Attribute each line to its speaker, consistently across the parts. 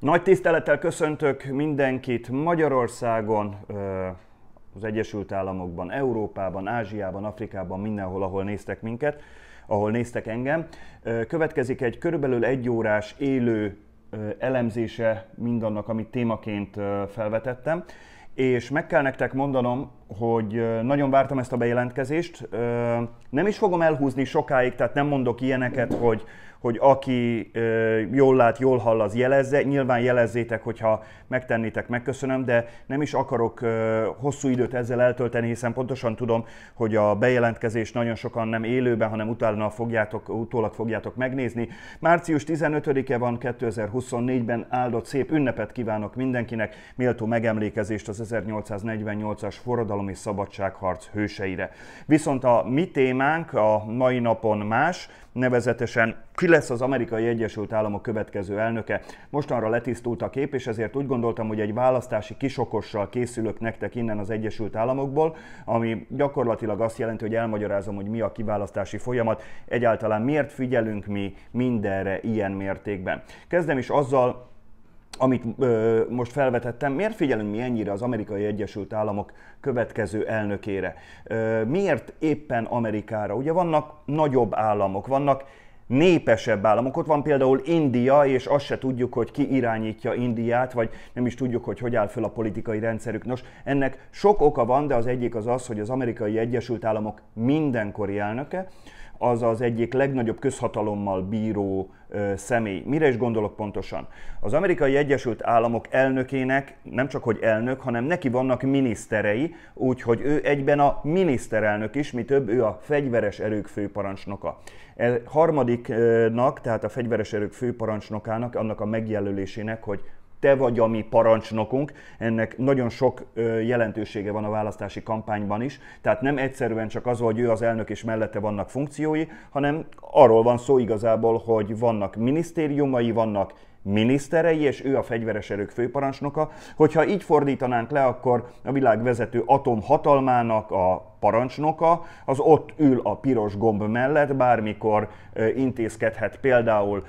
Speaker 1: Nagy tisztelettel köszöntök mindenkit Magyarországon, az Egyesült Államokban, Európában, Ázsiában, Afrikában, mindenhol, ahol néztek minket, ahol néztek engem. Következik egy körülbelül egy órás élő elemzése mindannak, amit témaként felvetettem. És meg kell nektek mondanom, hogy nagyon vártam ezt a bejelentkezést. Nem is fogom elhúzni sokáig, tehát nem mondok ilyeneket, hogy hogy aki jól lát, jól hall, az jelezze. Nyilván jelezzétek, hogyha megtennétek, megköszönöm, de nem is akarok hosszú időt ezzel eltölteni, hiszen pontosan tudom, hogy a bejelentkezés nagyon sokan nem élőben, hanem utána fogjátok, utólag fogjátok megnézni. Március 15-e van 2024-ben, áldott szép ünnepet kívánok mindenkinek, méltó megemlékezést az 1848-as forradalom és szabadságharc hőseire. Viszont a mi témánk a mai napon más, nevezetesen ki lesz az amerikai Egyesült Államok következő elnöke. Mostanra letisztult a kép, és ezért úgy gondoltam, hogy egy választási kisokossal készülök nektek innen az Egyesült Államokból, ami gyakorlatilag azt jelenti, hogy elmagyarázom, hogy mi a kiválasztási folyamat, egyáltalán miért figyelünk mi mindenre ilyen mértékben. Kezdem is azzal, amit ö, most felvetettem, miért figyelünk mi ennyire az amerikai Egyesült Államok következő elnökére? Ö, miért éppen Amerikára? Ugye vannak nagyobb államok, vannak népesebb államok. Ott van például India, és azt se tudjuk, hogy ki irányítja Indiát, vagy nem is tudjuk, hogy hogy áll föl a politikai rendszerük. Nos, ennek sok oka van, de az egyik az az, hogy az amerikai Egyesült Államok mindenkori elnöke, az az egyik legnagyobb közhatalommal bíró ö, személy. Mire is gondolok pontosan? Az amerikai Egyesült Államok elnökének nem csak hogy elnök, hanem neki vannak miniszterei, úgyhogy ő egyben a miniszterelnök is, mi több, ő a fegyveres erők főparancsnoka. E harmadiknak, tehát a fegyveres erők főparancsnokának, annak a megjelölésének, hogy te vagy a mi parancsnokunk. Ennek nagyon sok jelentősége van a választási kampányban is. Tehát nem egyszerűen csak az, hogy ő az elnök és mellette vannak funkciói, hanem arról van szó igazából, hogy vannak minisztériumai, vannak miniszterei, és ő a fegyveres erők főparancsnoka. Hogyha így fordítanánk le, akkor a világ vezető atomhatalmának a parancsnoka, az ott ül a piros gomb mellett, bármikor intézkedhet például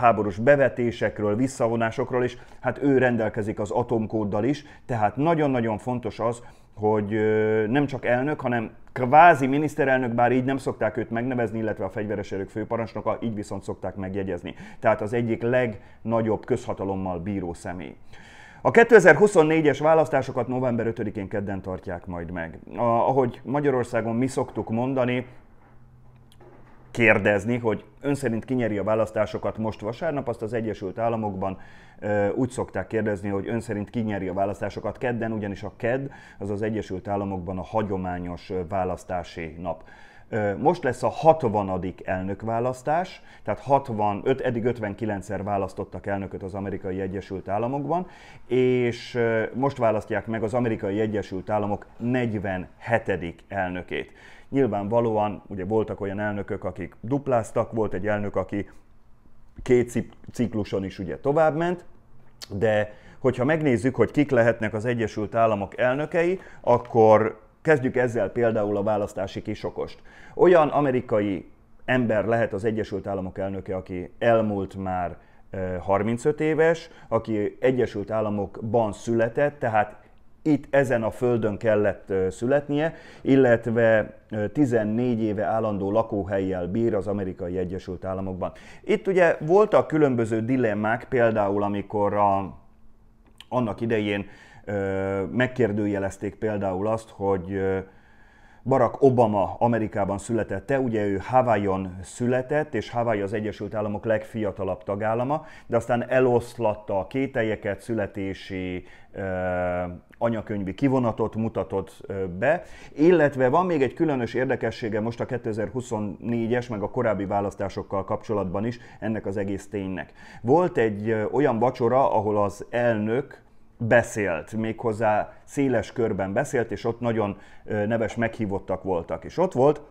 Speaker 1: háborús bevetésekről, visszavonásokról, is, hát ő rendelkezik az atomkóddal is, tehát nagyon-nagyon fontos az, hogy nem csak elnök, hanem kvázi miniszterelnök, bár így nem szokták őt megnevezni, illetve a fegyveres erők főparancsnoka, így viszont szokták megjegyezni. Tehát az egyik legnagyobb közhatalommal bíró személy. A 2024-es választásokat november 5-én kedden tartják majd meg. Ahogy Magyarországon mi szoktuk mondani, kérdezni, hogy ön szerint kinyeri a választásokat most vasárnap, azt az Egyesült Államokban e, úgy szokták kérdezni, hogy ön szerint kinyeri a választásokat kedden, ugyanis a KED az az Egyesült Államokban a hagyományos választási nap. Most lesz a 60. elnökválasztás, tehát 65, eddig 59-szer választottak elnököt az Amerikai Egyesült Államokban, és most választják meg az Amerikai Egyesült Államok 47. elnökét. Nyilvánvalóan ugye voltak olyan elnökök, akik dupláztak, volt egy elnök, aki két cikluson is ugye továbbment, de hogyha megnézzük, hogy kik lehetnek az Egyesült Államok elnökei, akkor kezdjük ezzel például a választási kisokost. Olyan amerikai ember lehet az Egyesült Államok elnöke, aki elmúlt már 35 eh, éves, aki Egyesült Államokban született, tehát itt ezen a földön kellett születnie, illetve 14 éve állandó lakóhelyjel bír az amerikai Egyesült Államokban. Itt ugye voltak különböző dilemmák, például amikor a, annak idején megkérdőjelezték például azt, hogy Barack Obama Amerikában te ugye ő Hawaii-on született, és Hawaii az Egyesült Államok legfiatalabb tagállama, de aztán eloszlatta a kételyeket, születési anyakönyvi kivonatot mutatott be, illetve van még egy különös érdekessége most a 2024-es, meg a korábbi választásokkal kapcsolatban is ennek az egész ténynek. Volt egy olyan vacsora, ahol az elnök beszélt, méghozzá széles körben beszélt, és ott nagyon neves meghívottak voltak. És ott volt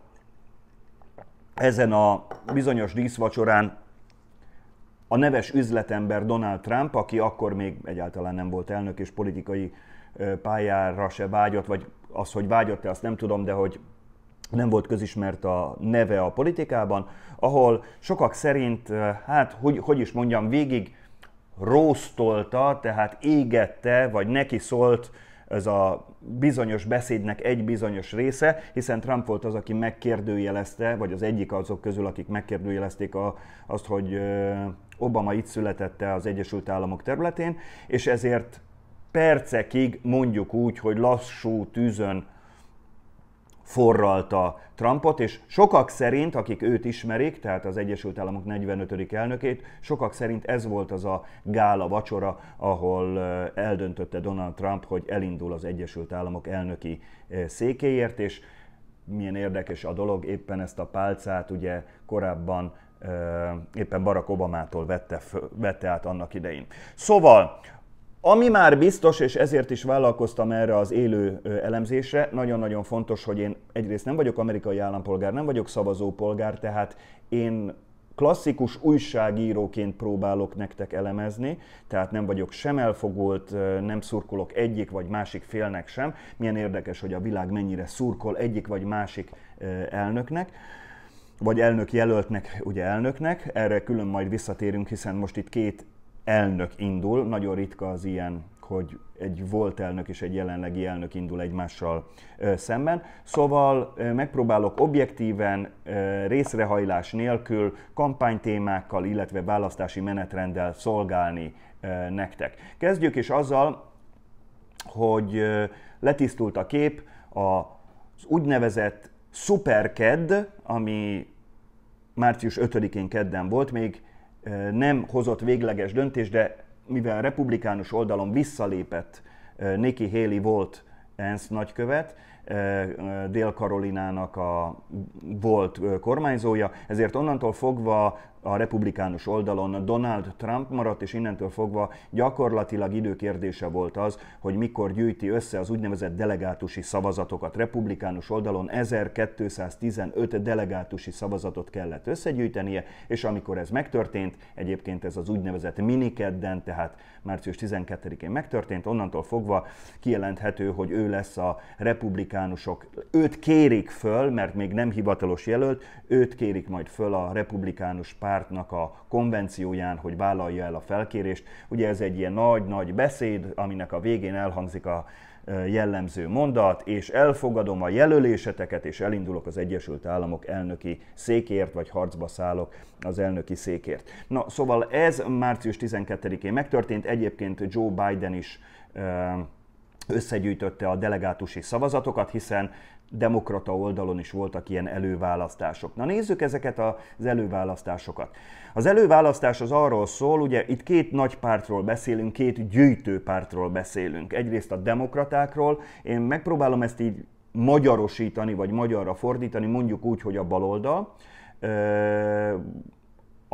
Speaker 1: ezen a bizonyos díszvacsorán a neves üzletember Donald Trump, aki akkor még egyáltalán nem volt elnök és politikai pályára se vágyott, vagy az, hogy vágyott-e, azt nem tudom, de hogy nem volt közismert a neve a politikában, ahol sokak szerint, hát hogy, hogy is mondjam, végig rósztolta, tehát égette, vagy neki szólt ez a bizonyos beszédnek egy bizonyos része, hiszen Trump volt az, aki megkérdőjelezte, vagy az egyik azok közül, akik megkérdőjelezték a, azt, hogy Obama itt születette az Egyesült Államok területén, és ezért percekig mondjuk úgy, hogy lassú tűzön forralta Trumpot, és sokak szerint, akik őt ismerik, tehát az Egyesült Államok 45. elnökét, sokak szerint ez volt az a gála vacsora, ahol eldöntötte Donald Trump, hogy elindul az Egyesült Államok elnöki székéért, és milyen érdekes a dolog, éppen ezt a pálcát ugye korábban éppen Barack Obamától vette, vette át annak idején. Szóval ami már biztos, és ezért is vállalkoztam erre az élő elemzésre, nagyon-nagyon fontos, hogy én egyrészt nem vagyok amerikai állampolgár, nem vagyok szavazópolgár, tehát én klasszikus újságíróként próbálok nektek elemezni, tehát nem vagyok sem elfogult, nem szurkolok egyik vagy másik félnek sem. Milyen érdekes, hogy a világ mennyire szurkol egyik vagy másik elnöknek vagy elnök jelöltnek, ugye elnöknek, erre külön majd visszatérünk, hiszen most itt két elnök indul, nagyon ritka az ilyen, hogy egy volt elnök és egy jelenlegi elnök indul egymással szemben. Szóval megpróbálok objektíven, részrehajlás nélkül, kampánytémákkal, illetve választási menetrenddel szolgálni nektek. Kezdjük is azzal, hogy letisztult a kép az úgynevezett SuperKed, ami március 5-én kedden volt, még nem hozott végleges döntés, de mivel republikánus oldalon visszalépett Nikki Haley volt ENSZ nagykövet, Dél-Karolinának a volt kormányzója, ezért onnantól fogva a republikánus oldalon Donald Trump maradt, és innentől fogva gyakorlatilag időkérdése volt az, hogy mikor gyűjti össze az úgynevezett delegátusi szavazatokat. Republikánus oldalon 1215 delegátusi szavazatot kellett összegyűjtenie, és amikor ez megtörtént, egyébként ez az úgynevezett minikedden, tehát március 12-én megtörtént, onnantól fogva kijelenthető, hogy ő lesz a republikánusok. Őt kérik föl, mert még nem hivatalos jelölt, őt kérik majd föl a republikánus párt pártnak a konvencióján, hogy vállalja el a felkérést. Ugye ez egy ilyen nagy-nagy beszéd, aminek a végén elhangzik a jellemző mondat, és elfogadom a jelöléseteket, és elindulok az Egyesült Államok elnöki székért, vagy harcba szállok az elnöki székért. Na, szóval ez március 12-én megtörtént, egyébként Joe Biden is összegyűjtötte a delegátusi szavazatokat, hiszen demokrata oldalon is voltak ilyen előválasztások. Na nézzük ezeket az előválasztásokat. Az előválasztás az arról szól, ugye itt két nagy pártról beszélünk, két gyűjtőpártról beszélünk. Egyrészt a demokratákról, én megpróbálom ezt így magyarosítani, vagy magyarra fordítani, mondjuk úgy, hogy a baloldal,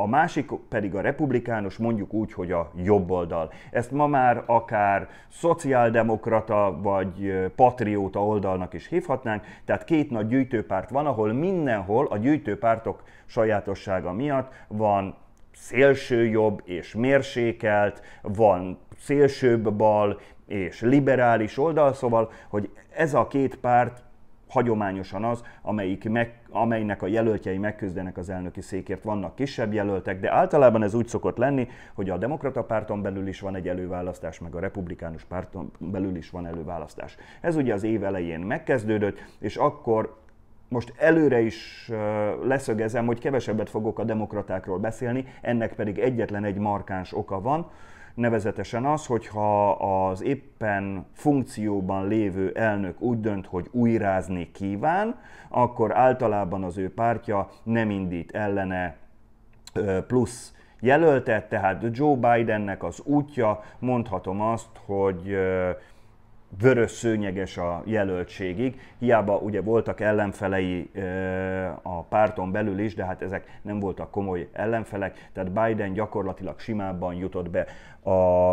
Speaker 1: a másik pedig a republikánus, mondjuk úgy, hogy a jobboldal. Ezt ma már akár szociáldemokrata vagy patrióta oldalnak is hívhatnánk, tehát két nagy gyűjtőpárt van, ahol mindenhol a gyűjtőpártok sajátossága miatt van szélső jobb és mérsékelt, van szélsőbb bal és liberális oldal, szóval, hogy ez a két párt hagyományosan az, amelyik meg, amelynek a jelöltjei megküzdenek az elnöki székért. Vannak kisebb jelöltek, de általában ez úgy szokott lenni, hogy a demokrata párton belül is van egy előválasztás, meg a republikánus párton belül is van előválasztás. Ez ugye az év elején megkezdődött, és akkor most előre is leszögezem, hogy kevesebbet fogok a demokratákról beszélni, ennek pedig egyetlen egy markáns oka van, nevezetesen az, hogyha az éppen funkcióban lévő elnök úgy dönt, hogy újrázni kíván, akkor általában az ő pártja nem indít ellene plusz jelöltet, tehát Joe Bidennek az útja, mondhatom azt, hogy vörös szőnyeges a jelöltségig. Hiába ugye voltak ellenfelei a párton belül is, de hát ezek nem voltak komoly ellenfelek, tehát Biden gyakorlatilag simábban jutott be a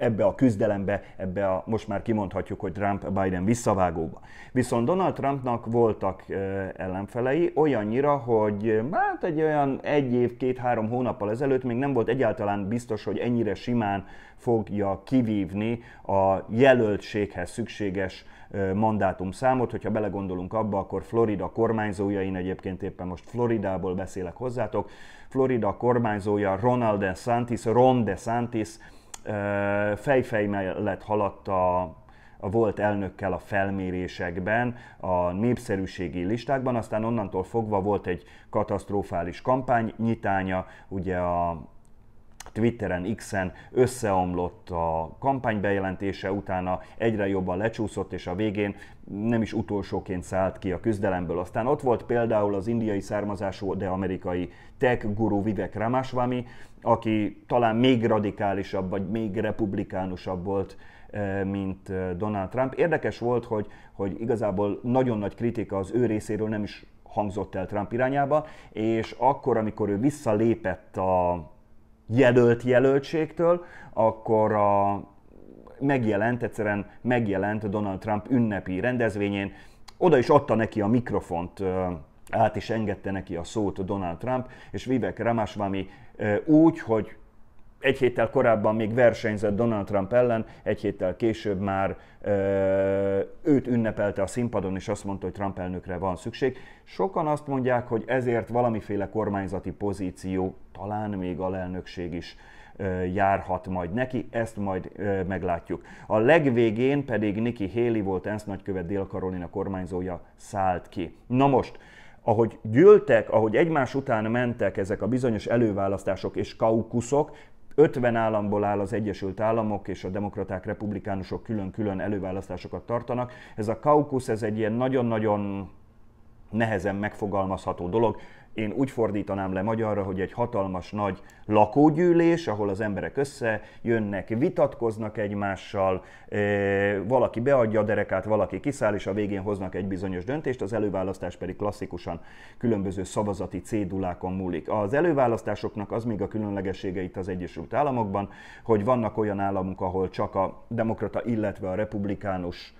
Speaker 1: ebbe a küzdelembe, ebbe a most már kimondhatjuk, hogy Trump-Biden visszavágóba. Viszont Donald Trumpnak voltak ellenfelei olyannyira, hogy hát egy olyan egy év, két-három hónappal ezelőtt még nem volt egyáltalán biztos, hogy ennyire simán fogja kivívni a jelöltséghez szükséges mandátum számot. Hogyha belegondolunk abba, akkor Florida kormányzója, én egyébként éppen most Floridából beszélek hozzátok, Florida kormányzója Ronald DeSantis, Ron DeSantis, fejfej mellett haladt a a volt elnökkel a felmérésekben, a népszerűségi listákban, aztán onnantól fogva volt egy katasztrofális kampány nyitánya, ugye a Twitteren, X-en összeomlott a kampány bejelentése, utána egyre jobban lecsúszott, és a végén nem is utolsóként szállt ki a küzdelemből. Aztán ott volt például az indiai származású, de amerikai tech guru Vivek Ramaswamy, aki talán még radikálisabb, vagy még republikánusabb volt, eh, mint eh, Donald Trump. Érdekes volt, hogy, hogy igazából nagyon nagy kritika az ő részéről nem is hangzott el Trump irányába, és akkor, amikor ő visszalépett a jelölt jelöltségtől, akkor a megjelent, egyszerűen megjelent Donald Trump ünnepi rendezvényén, oda is adta neki a mikrofont eh, át is engedte neki a szót Donald Trump, és Vivek Ramasvami úgy, hogy egy héttel korábban még versenyzett Donald Trump ellen, egy héttel később már ö, őt ünnepelte a színpadon, és azt mondta, hogy Trump elnökre van szükség. Sokan azt mondják, hogy ezért valamiféle kormányzati pozíció, talán még alelnökség is ö, járhat majd neki, ezt majd ö, meglátjuk. A legvégén pedig Nikki Haley volt ENSZ nagykövet Dél-Karolina kormányzója, szállt ki. Na most, ahogy gyűltek, ahogy egymás után mentek ezek a bizonyos előválasztások és kaukuszok, 50 államból áll az Egyesült Államok, és a demokraták, republikánusok külön-külön előválasztásokat tartanak. Ez a kaukusz, ez egy ilyen nagyon-nagyon nehezen megfogalmazható dolog én úgy fordítanám le magyarra, hogy egy hatalmas nagy lakógyűlés, ahol az emberek összejönnek, vitatkoznak egymással, eh, valaki beadja a derekát, valaki kiszáll, és a végén hoznak egy bizonyos döntést, az előválasztás pedig klasszikusan különböző szavazati cédulákon múlik. Az előválasztásoknak az még a különlegessége itt az Egyesült Államokban, hogy vannak olyan államok, ahol csak a demokrata, illetve a republikánus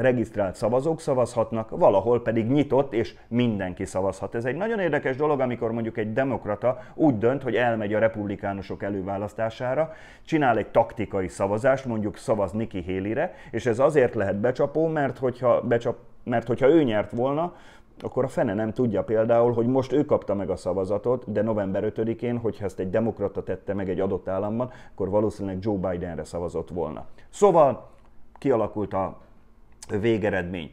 Speaker 1: regisztrált szavazók szavazhatnak, valahol pedig nyitott, és mindenki szavazhat. Ez egy nagyon érdekes dolog, amikor mondjuk egy demokrata úgy dönt, hogy elmegy a republikánusok előválasztására, csinál egy taktikai szavazást, mondjuk szavaz Nikki Hélire, és ez azért lehet becsapó, mert hogyha, becsap, mert hogyha ő nyert volna, akkor a fene nem tudja például, hogy most ő kapta meg a szavazatot, de november 5-én, hogyha ezt egy demokrata tette meg egy adott államban, akkor valószínűleg Joe Bidenre szavazott volna. Szóval kialakult a végeredmény.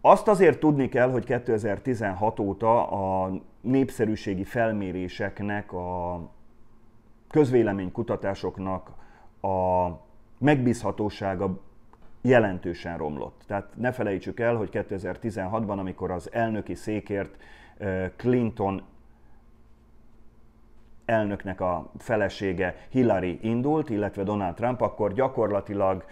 Speaker 1: Azt azért tudni kell, hogy 2016 óta a népszerűségi felméréseknek, a közvéleménykutatásoknak a megbízhatósága jelentősen romlott. Tehát ne felejtsük el, hogy 2016-ban, amikor az elnöki székért Clinton elnöknek a felesége Hillary indult, illetve Donald Trump, akkor gyakorlatilag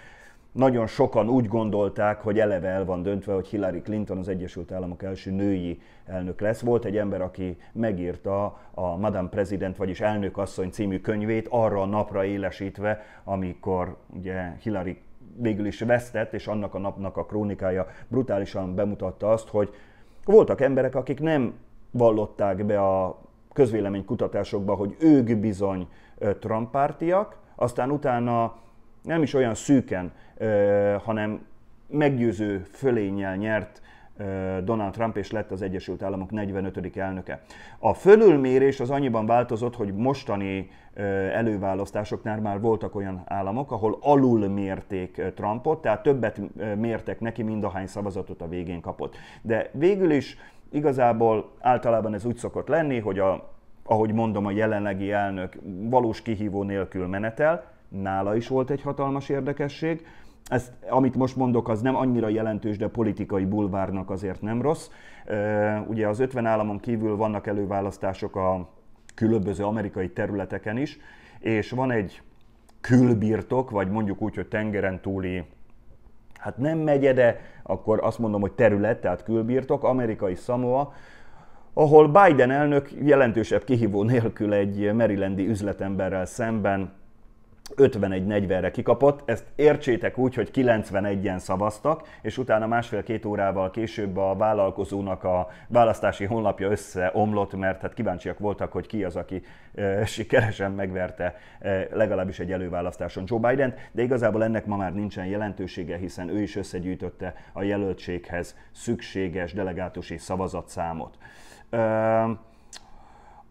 Speaker 1: nagyon sokan úgy gondolták, hogy eleve el van döntve, hogy Hillary Clinton az Egyesült Államok első női elnök lesz. Volt egy ember, aki megírta a Madame President, vagyis elnök asszony című könyvét arra a napra élesítve, amikor ugye Hillary végül is vesztett, és annak a napnak a krónikája brutálisan bemutatta azt, hogy voltak emberek, akik nem vallották be a közvéleménykutatásokba, hogy ők bizony Trump pártiak, aztán utána nem is olyan szűken, hanem meggyőző fölénnyel nyert Donald Trump, és lett az Egyesült Államok 45. elnöke. A fölülmérés az annyiban változott, hogy mostani előválasztásoknál már voltak olyan államok, ahol alul mérték Trumpot, tehát többet mértek neki, mint ahány szavazatot a végén kapott. De végül is Igazából általában ez úgy szokott lenni, hogy a, ahogy mondom, a jelenlegi elnök valós kihívó nélkül menetel, nála is volt egy hatalmas érdekesség. Ezt, amit most mondok, az nem annyira jelentős, de politikai bulvárnak azért nem rossz. Ugye az 50 államon kívül vannak előválasztások a különböző amerikai területeken is, és van egy külbirtok, vagy mondjuk úgy, hogy tengeren túli hát nem megye, de akkor azt mondom, hogy terület, tehát külbirtok, amerikai Samoa, ahol Biden elnök jelentősebb kihívó nélkül egy Marylandi üzletemberrel szemben 51-40-re kikapott, ezt értsétek úgy, hogy 91-en szavaztak, és utána másfél-két órával később a vállalkozónak a választási honlapja összeomlott, mert hát kíváncsiak voltak, hogy ki az, aki e, sikeresen megverte e, legalábbis egy előválasztáson Joe biden de igazából ennek ma már nincsen jelentősége, hiszen ő is összegyűjtötte a jelöltséghez szükséges delegátusi szavazatszámot. E,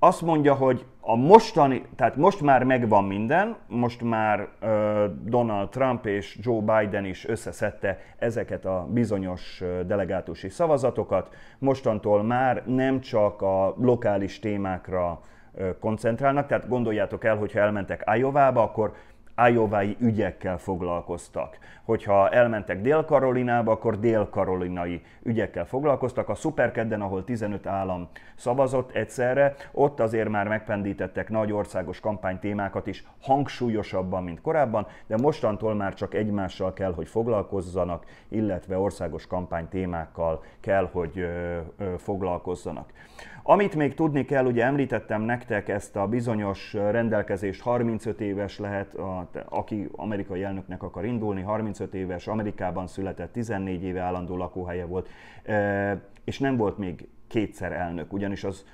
Speaker 1: azt mondja, hogy a mostani, tehát most már megvan minden, most már uh, Donald Trump és Joe Biden is összeszedte ezeket a bizonyos delegátusi szavazatokat, mostantól már nem csak a lokális témákra koncentrálnak, tehát gondoljátok el, hogyha elmentek Iowa-ba, akkor ájovái ügyekkel foglalkoztak. Hogyha elmentek Dél-Karolinába, akkor dél-karolinai ügyekkel foglalkoztak. A Superkedden, ahol 15 állam szavazott egyszerre, ott azért már megpendítettek nagy országos kampánytémákat is hangsúlyosabban, mint korábban, de mostantól már csak egymással kell, hogy foglalkozzanak, illetve országos kampánytémákkal kell, hogy foglalkozzanak. Amit még tudni kell, ugye említettem nektek ezt a bizonyos rendelkezést, 35 éves lehet, a, aki amerikai elnöknek akar indulni, 35 éves, Amerikában született, 14 éve állandó lakóhelye volt, e, és nem volt még kétszer elnök, ugyanis az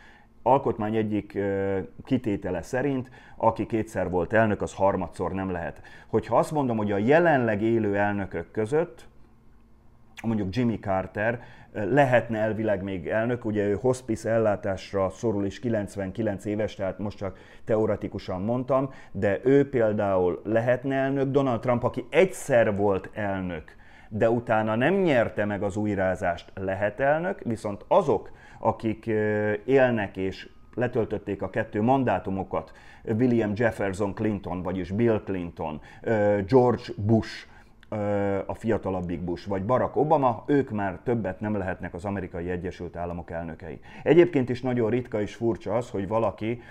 Speaker 1: alkotmány egyik e, kitétele szerint, aki kétszer volt elnök, az harmadszor nem lehet. Hogyha azt mondom, hogy a jelenleg élő elnökök között mondjuk Jimmy Carter lehetne elvileg még elnök, ugye ő hospice ellátásra szorul is 99 éves, tehát most csak teoretikusan mondtam, de ő például lehetne elnök, Donald Trump, aki egyszer volt elnök, de utána nem nyerte meg az újrázást, lehet elnök, viszont azok, akik élnek és letöltötték a kettő mandátumokat, William Jefferson Clinton, vagyis Bill Clinton, George Bush, a fiatalabbik Bush, vagy Barack Obama, ők már többet nem lehetnek az amerikai Egyesült Államok elnökei. Egyébként is nagyon ritka és furcsa az, hogy valaki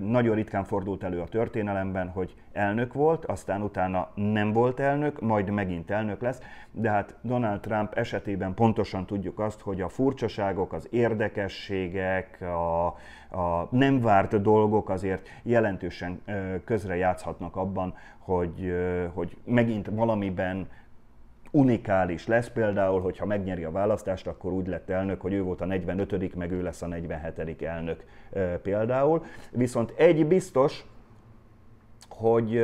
Speaker 1: nagyon ritkán fordult elő a történelemben, hogy elnök volt, aztán utána nem volt elnök, majd megint elnök lesz, de hát Donald Trump esetében pontosan tudjuk azt, hogy a furcsaságok, az érdekességek, a, a nem várt dolgok azért jelentősen közre játszhatnak abban, hogy, hogy megint valamiben unikális lesz például, hogyha megnyeri a választást, akkor úgy lett elnök, hogy ő volt a 45 meg ő lesz a 47 elnök például. Viszont egy biztos, hogy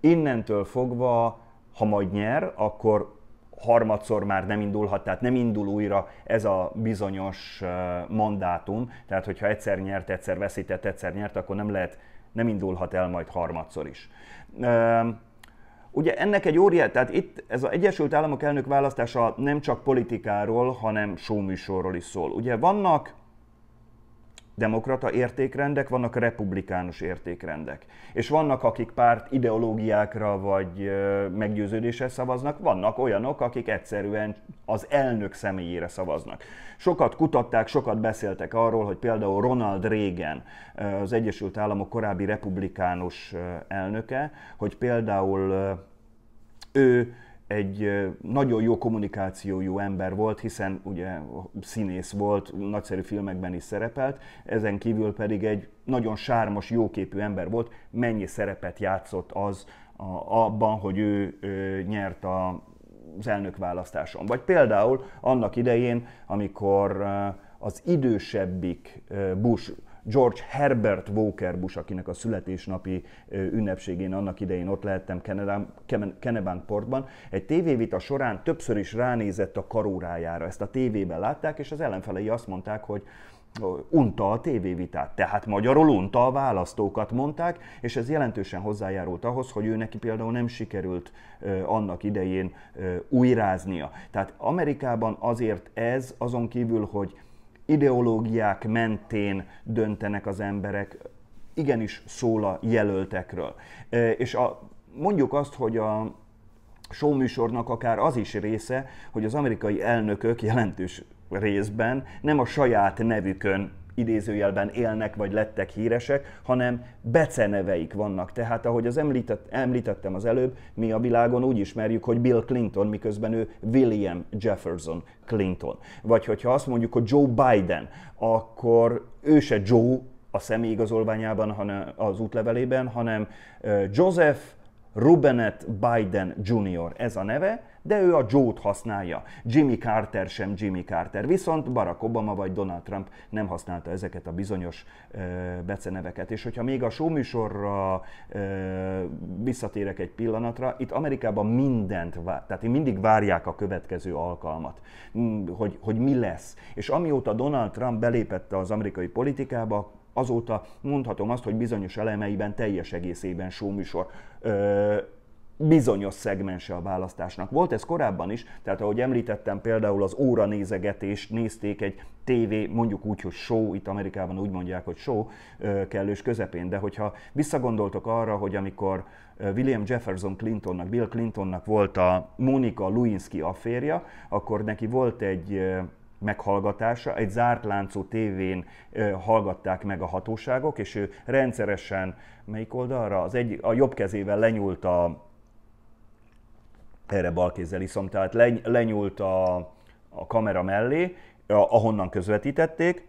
Speaker 1: innentől fogva, ha majd nyer, akkor harmadszor már nem indulhat, tehát nem indul újra ez a bizonyos mandátum, tehát hogyha egyszer nyert, egyszer veszített, egyszer nyert, akkor nem lehet, nem indulhat el majd harmadszor is. Ugye ennek egy óriát, tehát itt ez az Egyesült Államok elnök választása nem csak politikáról, hanem showműsorról is szól. Ugye vannak demokrata értékrendek, vannak republikánus értékrendek. És vannak, akik párt ideológiákra vagy meggyőződésre szavaznak, vannak olyanok, akik egyszerűen az elnök személyére szavaznak. Sokat kutatták, sokat beszéltek arról, hogy például Ronald Reagan, az Egyesült Államok korábbi republikánus elnöke, hogy például ő egy nagyon jó kommunikációjú ember volt, hiszen ugye színész volt, nagyszerű filmekben is szerepelt, ezen kívül pedig egy nagyon sármos, jóképű ember volt, mennyi szerepet játszott az a, abban, hogy ő, ő nyert a, az választáson. Vagy például annak idején, amikor az idősebbik Bush George Herbert Walker Bush, akinek a születésnapi ünnepségén annak idején ott lehettem Kennebank portban, egy tévévita során többször is ránézett a karórájára. Ezt a tévében látták, és az ellenfelei azt mondták, hogy unta a tévévitát, tehát magyarul unta a választókat mondták, és ez jelentősen hozzájárult ahhoz, hogy ő neki például nem sikerült annak idején újráznia. Tehát Amerikában azért ez, azon kívül, hogy ideológiák mentén döntenek az emberek, igenis szól a jelöltekről. És a, mondjuk azt, hogy a showműsornak akár az is része, hogy az amerikai elnökök jelentős részben nem a saját nevükön idézőjelben élnek vagy lettek híresek, hanem beceneveik vannak. Tehát ahogy az említett, említettem az előbb, mi a világon úgy ismerjük, hogy Bill Clinton, miközben ő William Jefferson Clinton. Vagy hogyha azt mondjuk, hogy Joe Biden, akkor ő se Joe a személyigazolványában, hanem az útlevelében, hanem Joseph Rubenet Biden Jr. ez a neve, de ő a Joe-t használja. Jimmy Carter sem Jimmy Carter, viszont Barack Obama vagy Donald Trump nem használta ezeket a bizonyos ö, beceneveket. És hogyha még a műsorra ö, visszatérek egy pillanatra, itt Amerikában mindent vár, tehát mindig várják a következő alkalmat, hogy, hogy mi lesz. És amióta Donald Trump belépett az amerikai politikába, azóta mondhatom azt, hogy bizonyos elemeiben teljes egészében showműsor. Ö, bizonyos szegmense a választásnak. Volt ez korábban is, tehát ahogy említettem, például az óra nézegetés nézték egy TV, mondjuk úgy, hogy show, itt Amerikában úgy mondják, hogy show kellős közepén, de hogyha visszagondoltok arra, hogy amikor William Jefferson Clintonnak, Bill Clintonnak volt a Monika Lewinsky aférja, akkor neki volt egy meghallgatása, egy zárt láncú tévén ö, hallgatták meg a hatóságok, és ő rendszeresen, melyik oldalra? Az egy, a jobb kezével lenyúlt a erre balkézzel iszom, tehát lenyúlt a, a kamera mellé, ahonnan közvetítették,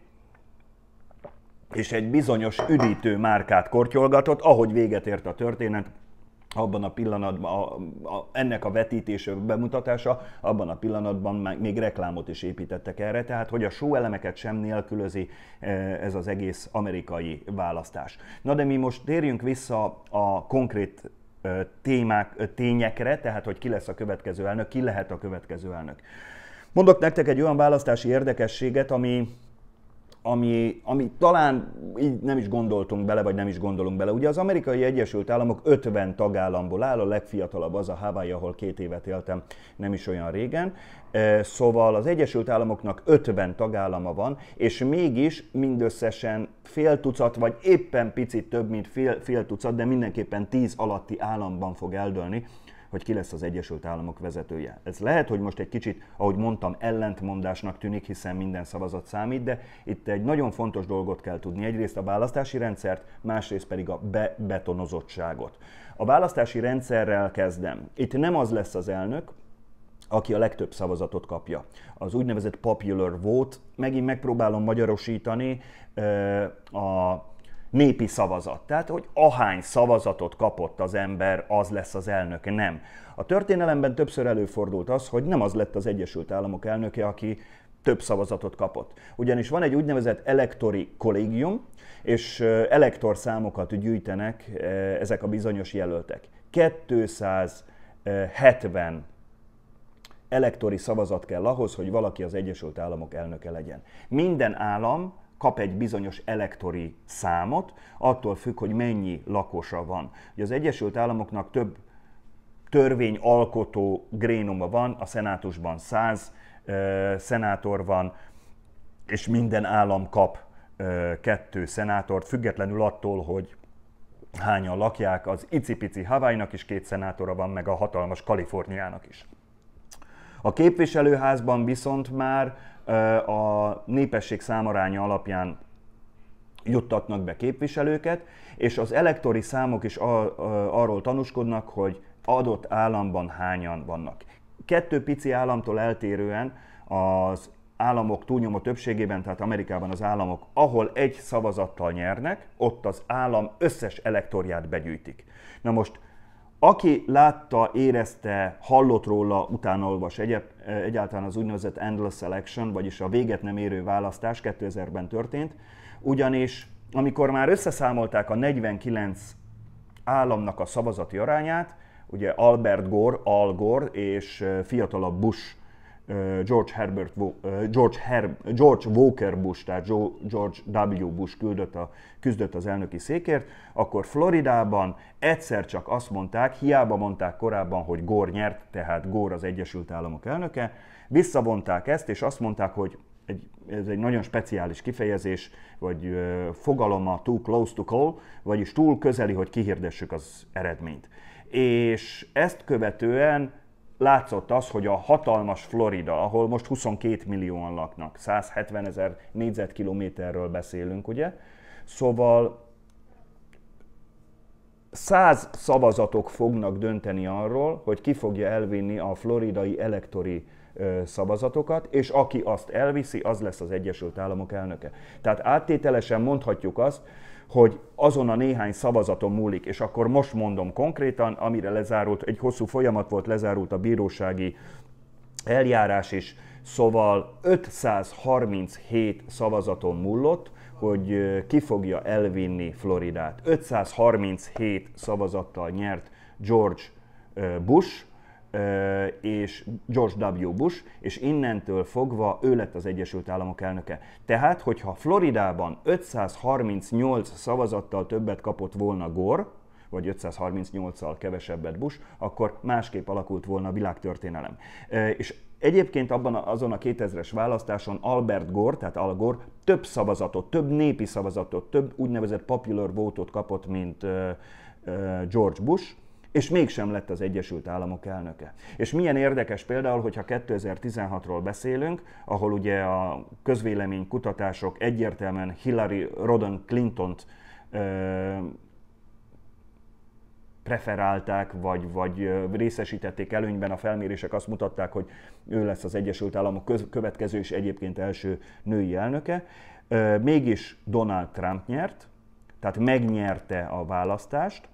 Speaker 1: és egy bizonyos üdítő márkát kortyolgatott, ahogy véget ért a történet, abban a pillanatban, a, a, ennek a vetítése, bemutatása, abban a pillanatban még reklámot is építettek erre, tehát hogy a show elemeket sem nélkülözi e, ez az egész amerikai választás. Na de mi most térjünk vissza a konkrét témák, tényekre, tehát hogy ki lesz a következő elnök, ki lehet a következő elnök. Mondok nektek egy olyan választási érdekességet, ami ami, ami talán így nem is gondoltunk bele, vagy nem is gondolunk bele. Ugye az amerikai Egyesült Államok 50 tagállamból áll, a legfiatalabb az a Hawaii, ahol két évet éltem nem is olyan régen. E, szóval az Egyesült Államoknak 50 tagállama van, és mégis mindösszesen fél tucat, vagy éppen picit több, mint fél, fél tucat, de mindenképpen 10 alatti államban fog eldölni hogy ki lesz az Egyesült Államok vezetője. Ez lehet, hogy most egy kicsit, ahogy mondtam, ellentmondásnak tűnik, hiszen minden szavazat számít, de itt egy nagyon fontos dolgot kell tudni. Egyrészt a választási rendszert, másrészt pedig a bebetonozottságot. A választási rendszerrel kezdem. Itt nem az lesz az elnök, aki a legtöbb szavazatot kapja. Az úgynevezett popular vote, megint megpróbálom magyarosítani, a népi szavazat. Tehát, hogy ahány szavazatot kapott az ember, az lesz az elnök. Nem. A történelemben többször előfordult az, hogy nem az lett az Egyesült Államok elnöke, aki több szavazatot kapott. Ugyanis van egy úgynevezett elektori kollégium, és elektorszámokat gyűjtenek ezek a bizonyos jelöltek. 270 elektori szavazat kell ahhoz, hogy valaki az Egyesült Államok elnöke legyen. Minden állam kap egy bizonyos elektori számot, attól függ, hogy mennyi lakosa van. Ugye az Egyesült Államoknak több törvényalkotó grénuma van, a szenátusban 100 ö, szenátor van, és minden állam kap ö, kettő szenátort, függetlenül attól, hogy hányan lakják, az icipici Hawaii-nak is két szenátora van, meg a hatalmas Kaliforniának is. A képviselőházban viszont már a népesség számaránya alapján juttatnak be képviselőket, és az elektori számok is arról tanúskodnak, hogy adott államban hányan vannak. Kettő pici államtól eltérően az államok túlnyomó többségében, tehát Amerikában az államok, ahol egy szavazattal nyernek, ott az állam összes elektorját begyűjtik. Na most aki látta, érezte, hallott róla, utána olvas egyet, egyáltalán az úgynevezett endless selection, vagyis a véget nem érő választás 2000-ben történt, ugyanis amikor már összeszámolták a 49 államnak a szavazati arányát, ugye Albert Gore, Al Gore és fiatalabb Bush George, Herbert, George, Her, George Walker Bush, tehát George W. Bush küldött a, küzdött az elnöki székért, akkor Floridában egyszer csak azt mondták, hiába mondták korábban, hogy Gore nyert, tehát Gore az Egyesült Államok elnöke, visszavonták ezt, és azt mondták, hogy egy, ez egy nagyon speciális kifejezés, vagy ö, fogaloma too close to call, vagyis túl közeli, hogy kihirdessük az eredményt. És ezt követően látszott az, hogy a hatalmas Florida, ahol most 22 millióan laknak, 170 ezer négyzetkilométerről beszélünk, ugye? Szóval száz szavazatok fognak dönteni arról, hogy ki fogja elvinni a floridai elektori szavazatokat, és aki azt elviszi, az lesz az Egyesült Államok elnöke. Tehát áttételesen mondhatjuk azt, hogy azon a néhány szavazaton múlik, és akkor most mondom konkrétan, amire lezárult, egy hosszú folyamat volt, lezárult a bírósági eljárás is, szóval 537 szavazaton múlott, hogy ki fogja elvinni Floridát. 537 szavazattal nyert George Bush, és George W. Bush, és innentől fogva ő lett az Egyesült Államok elnöke. Tehát, hogyha Floridában 538 szavazattal többet kapott volna Gore, vagy 538-al kevesebbet Bush, akkor másképp alakult volna a világtörténelem. És Egyébként abban azon a 2000-es választáson Albert Gore, tehát Al Gore több szavazatot, több népi szavazatot, több úgynevezett popular votot kapott, mint George Bush, és mégsem lett az Egyesült Államok elnöke. És milyen érdekes például, hogyha 2016-ról beszélünk, ahol ugye a közvélemény kutatások egyértelműen Hillary Rodon Clinton-t ö, preferálták, vagy, vagy részesítették előnyben. A felmérések azt mutatták, hogy ő lesz az Egyesült Államok köz, következő és egyébként első női elnöke. Ö, mégis Donald Trump nyert, tehát megnyerte a választást,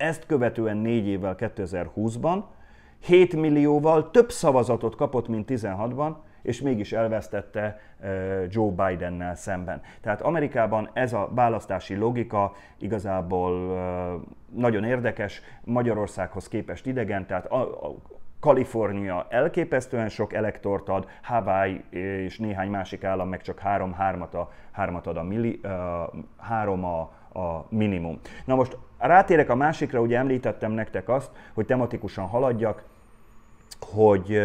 Speaker 1: ezt követően négy évvel 2020-ban 7 millióval több szavazatot kapott, mint 16-ban, és mégis elvesztette Joe Bidennel szemben. Tehát Amerikában ez a választási logika igazából nagyon érdekes, Magyarországhoz képest idegen, tehát a, a Kalifornia elképesztően sok elektort ad, Hawaii és néhány másik állam meg csak három-hármat a, hármat ad a milli, három a a minimum. Na most rátérek a másikra, ugye említettem nektek azt, hogy tematikusan haladjak, hogy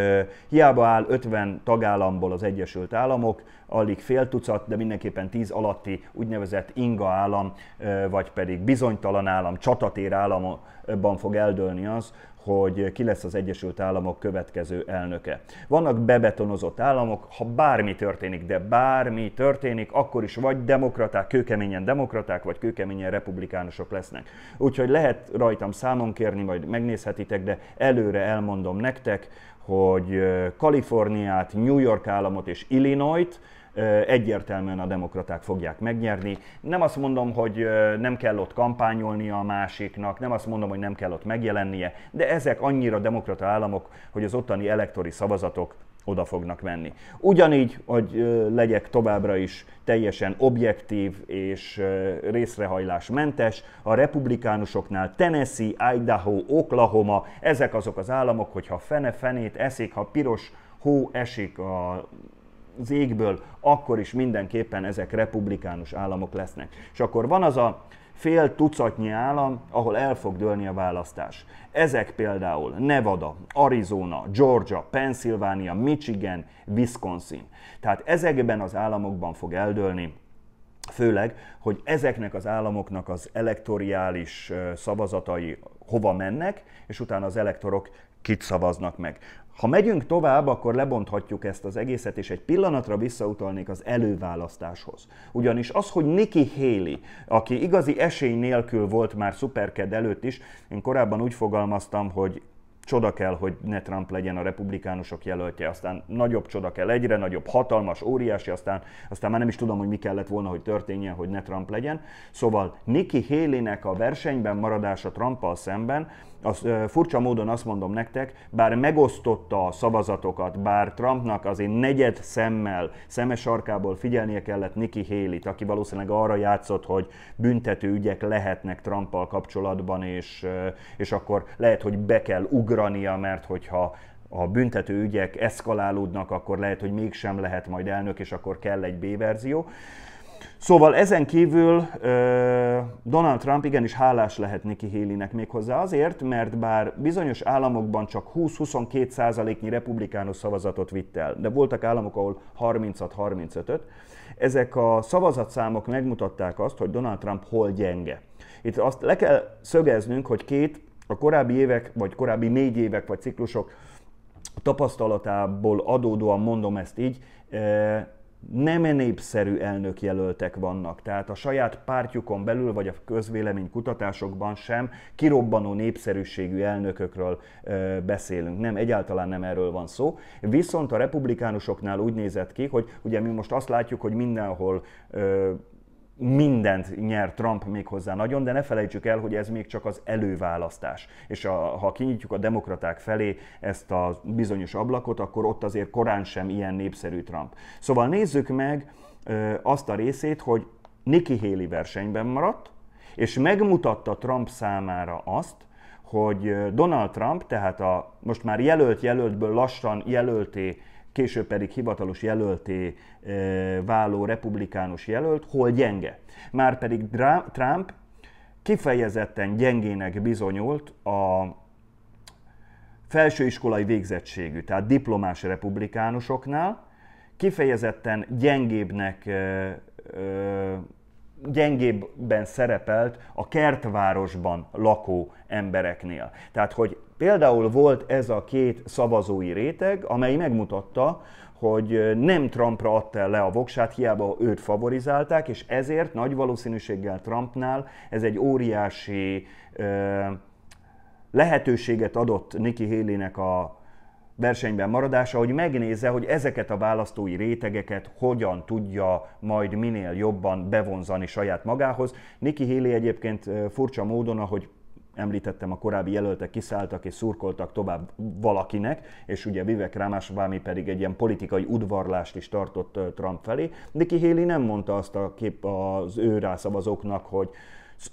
Speaker 1: hiába áll 50 tagállamból az Egyesült Államok, alig fél tucat, de mindenképpen 10 alatti úgynevezett inga állam, vagy pedig bizonytalan állam, csatatér államban fog eldőlni az, hogy ki lesz az Egyesült Államok következő elnöke. Vannak bebetonozott államok, ha bármi történik, de bármi történik, akkor is vagy demokraták, kőkeményen demokraták, vagy kőkeményen republikánusok lesznek. Úgyhogy lehet rajtam számon kérni, majd megnézhetitek, de előre elmondom nektek, hogy Kaliforniát, New York államot és Illinois-t egyértelműen a demokraták fogják megnyerni. Nem azt mondom, hogy nem kell ott kampányolnia a másiknak, nem azt mondom, hogy nem kell ott megjelennie, de ezek annyira demokrata államok, hogy az ottani elektori szavazatok oda fognak menni. Ugyanígy, hogy legyek továbbra is teljesen objektív és részrehajlásmentes, a republikánusoknál Tennessee, Idaho, Oklahoma, ezek azok az államok, hogyha fene-fenét eszik, ha piros hó esik a az égből, akkor is mindenképpen ezek republikánus államok lesznek. És akkor van az a fél tucatnyi állam, ahol el fog dőlni a választás. Ezek például Nevada, Arizona, Georgia, Pennsylvania, Michigan, Wisconsin. Tehát ezekben az államokban fog eldőlni Főleg, hogy ezeknek az államoknak az elektoriális szavazatai hova mennek, és utána az elektorok kit szavaznak meg. Ha megyünk tovább, akkor lebonthatjuk ezt az egészet, és egy pillanatra visszautalnék az előválasztáshoz. Ugyanis az, hogy Nikki Haley, aki igazi esély nélkül volt már szuperked előtt is, én korábban úgy fogalmaztam, hogy csoda kell, hogy ne Trump legyen a republikánusok jelöltje, aztán nagyobb csoda kell, egyre nagyobb, hatalmas, óriási, aztán, aztán már nem is tudom, hogy mi kellett volna, hogy történjen, hogy ne Trump legyen. Szóval Nikki Haley-nek a versenyben maradása Trumpal szemben az, furcsa módon azt mondom nektek, bár megosztotta a szavazatokat, bár Trumpnak azért negyed szemmel, szemes sarkából figyelnie kellett Nikki haley aki valószínűleg arra játszott, hogy büntető ügyek lehetnek Trumpal kapcsolatban, és, és akkor lehet, hogy be kell ugrania, mert hogyha a büntető ügyek eszkalálódnak, akkor lehet, hogy mégsem lehet majd elnök, és akkor kell egy B-verzió. Szóval ezen kívül Donald Trump igenis hálás lehet Nikki Haley-nek méghozzá azért, mert bár bizonyos államokban csak 20-22 százaléknyi republikánus szavazatot vitt el, de voltak államok, ahol 30-35-öt, ezek a szavazatszámok megmutatták azt, hogy Donald Trump hol gyenge. Itt azt le kell szögeznünk, hogy két a korábbi évek, vagy korábbi négy évek, vagy ciklusok tapasztalatából adódóan mondom ezt így, nem e népszerű elnökjelöltek vannak, tehát a saját pártjukon belül vagy a közvélemény kutatásokban sem kirobbanó népszerűségű elnökökről ö, beszélünk. Nem, egyáltalán nem erről van szó. Viszont a republikánusoknál úgy nézett ki, hogy ugye mi most azt látjuk, hogy mindenhol ö, mindent nyer Trump még hozzá nagyon, de ne felejtsük el, hogy ez még csak az előválasztás. És a, ha kinyitjuk a demokraták felé ezt a bizonyos ablakot, akkor ott azért korán sem ilyen népszerű Trump. Szóval nézzük meg ö, azt a részét, hogy Nikki Haley versenyben maradt, és megmutatta Trump számára azt, hogy Donald Trump, tehát a most már jelölt jelöltből lassan jelölté később pedig hivatalos jelölté váló republikánus jelölt, hol gyenge. Márpedig Trump kifejezetten gyengének bizonyult a felsőiskolai végzettségű, tehát diplomás republikánusoknál, kifejezetten gyengébbnek gyengébben szerepelt a kertvárosban lakó embereknél. Tehát, hogy Például volt ez a két szavazói réteg, amely megmutatta, hogy nem Trumpra adta le a voksát, hiába őt favorizálták, és ezért nagy valószínűséggel Trumpnál ez egy óriási lehetőséget adott Nikki Haley-nek a versenyben maradása, hogy megnézze, hogy ezeket a választói rétegeket hogyan tudja majd minél jobban bevonzani saját magához. Nikki Haley egyébként furcsa módon, ahogy említettem, a korábbi jelöltek kiszálltak és szurkoltak tovább valakinek, és ugye Vivek Rámásvámi pedig egy ilyen politikai udvarlást is tartott Trump felé. Nikki Haley nem mondta azt a kép az ő rászavazóknak, hogy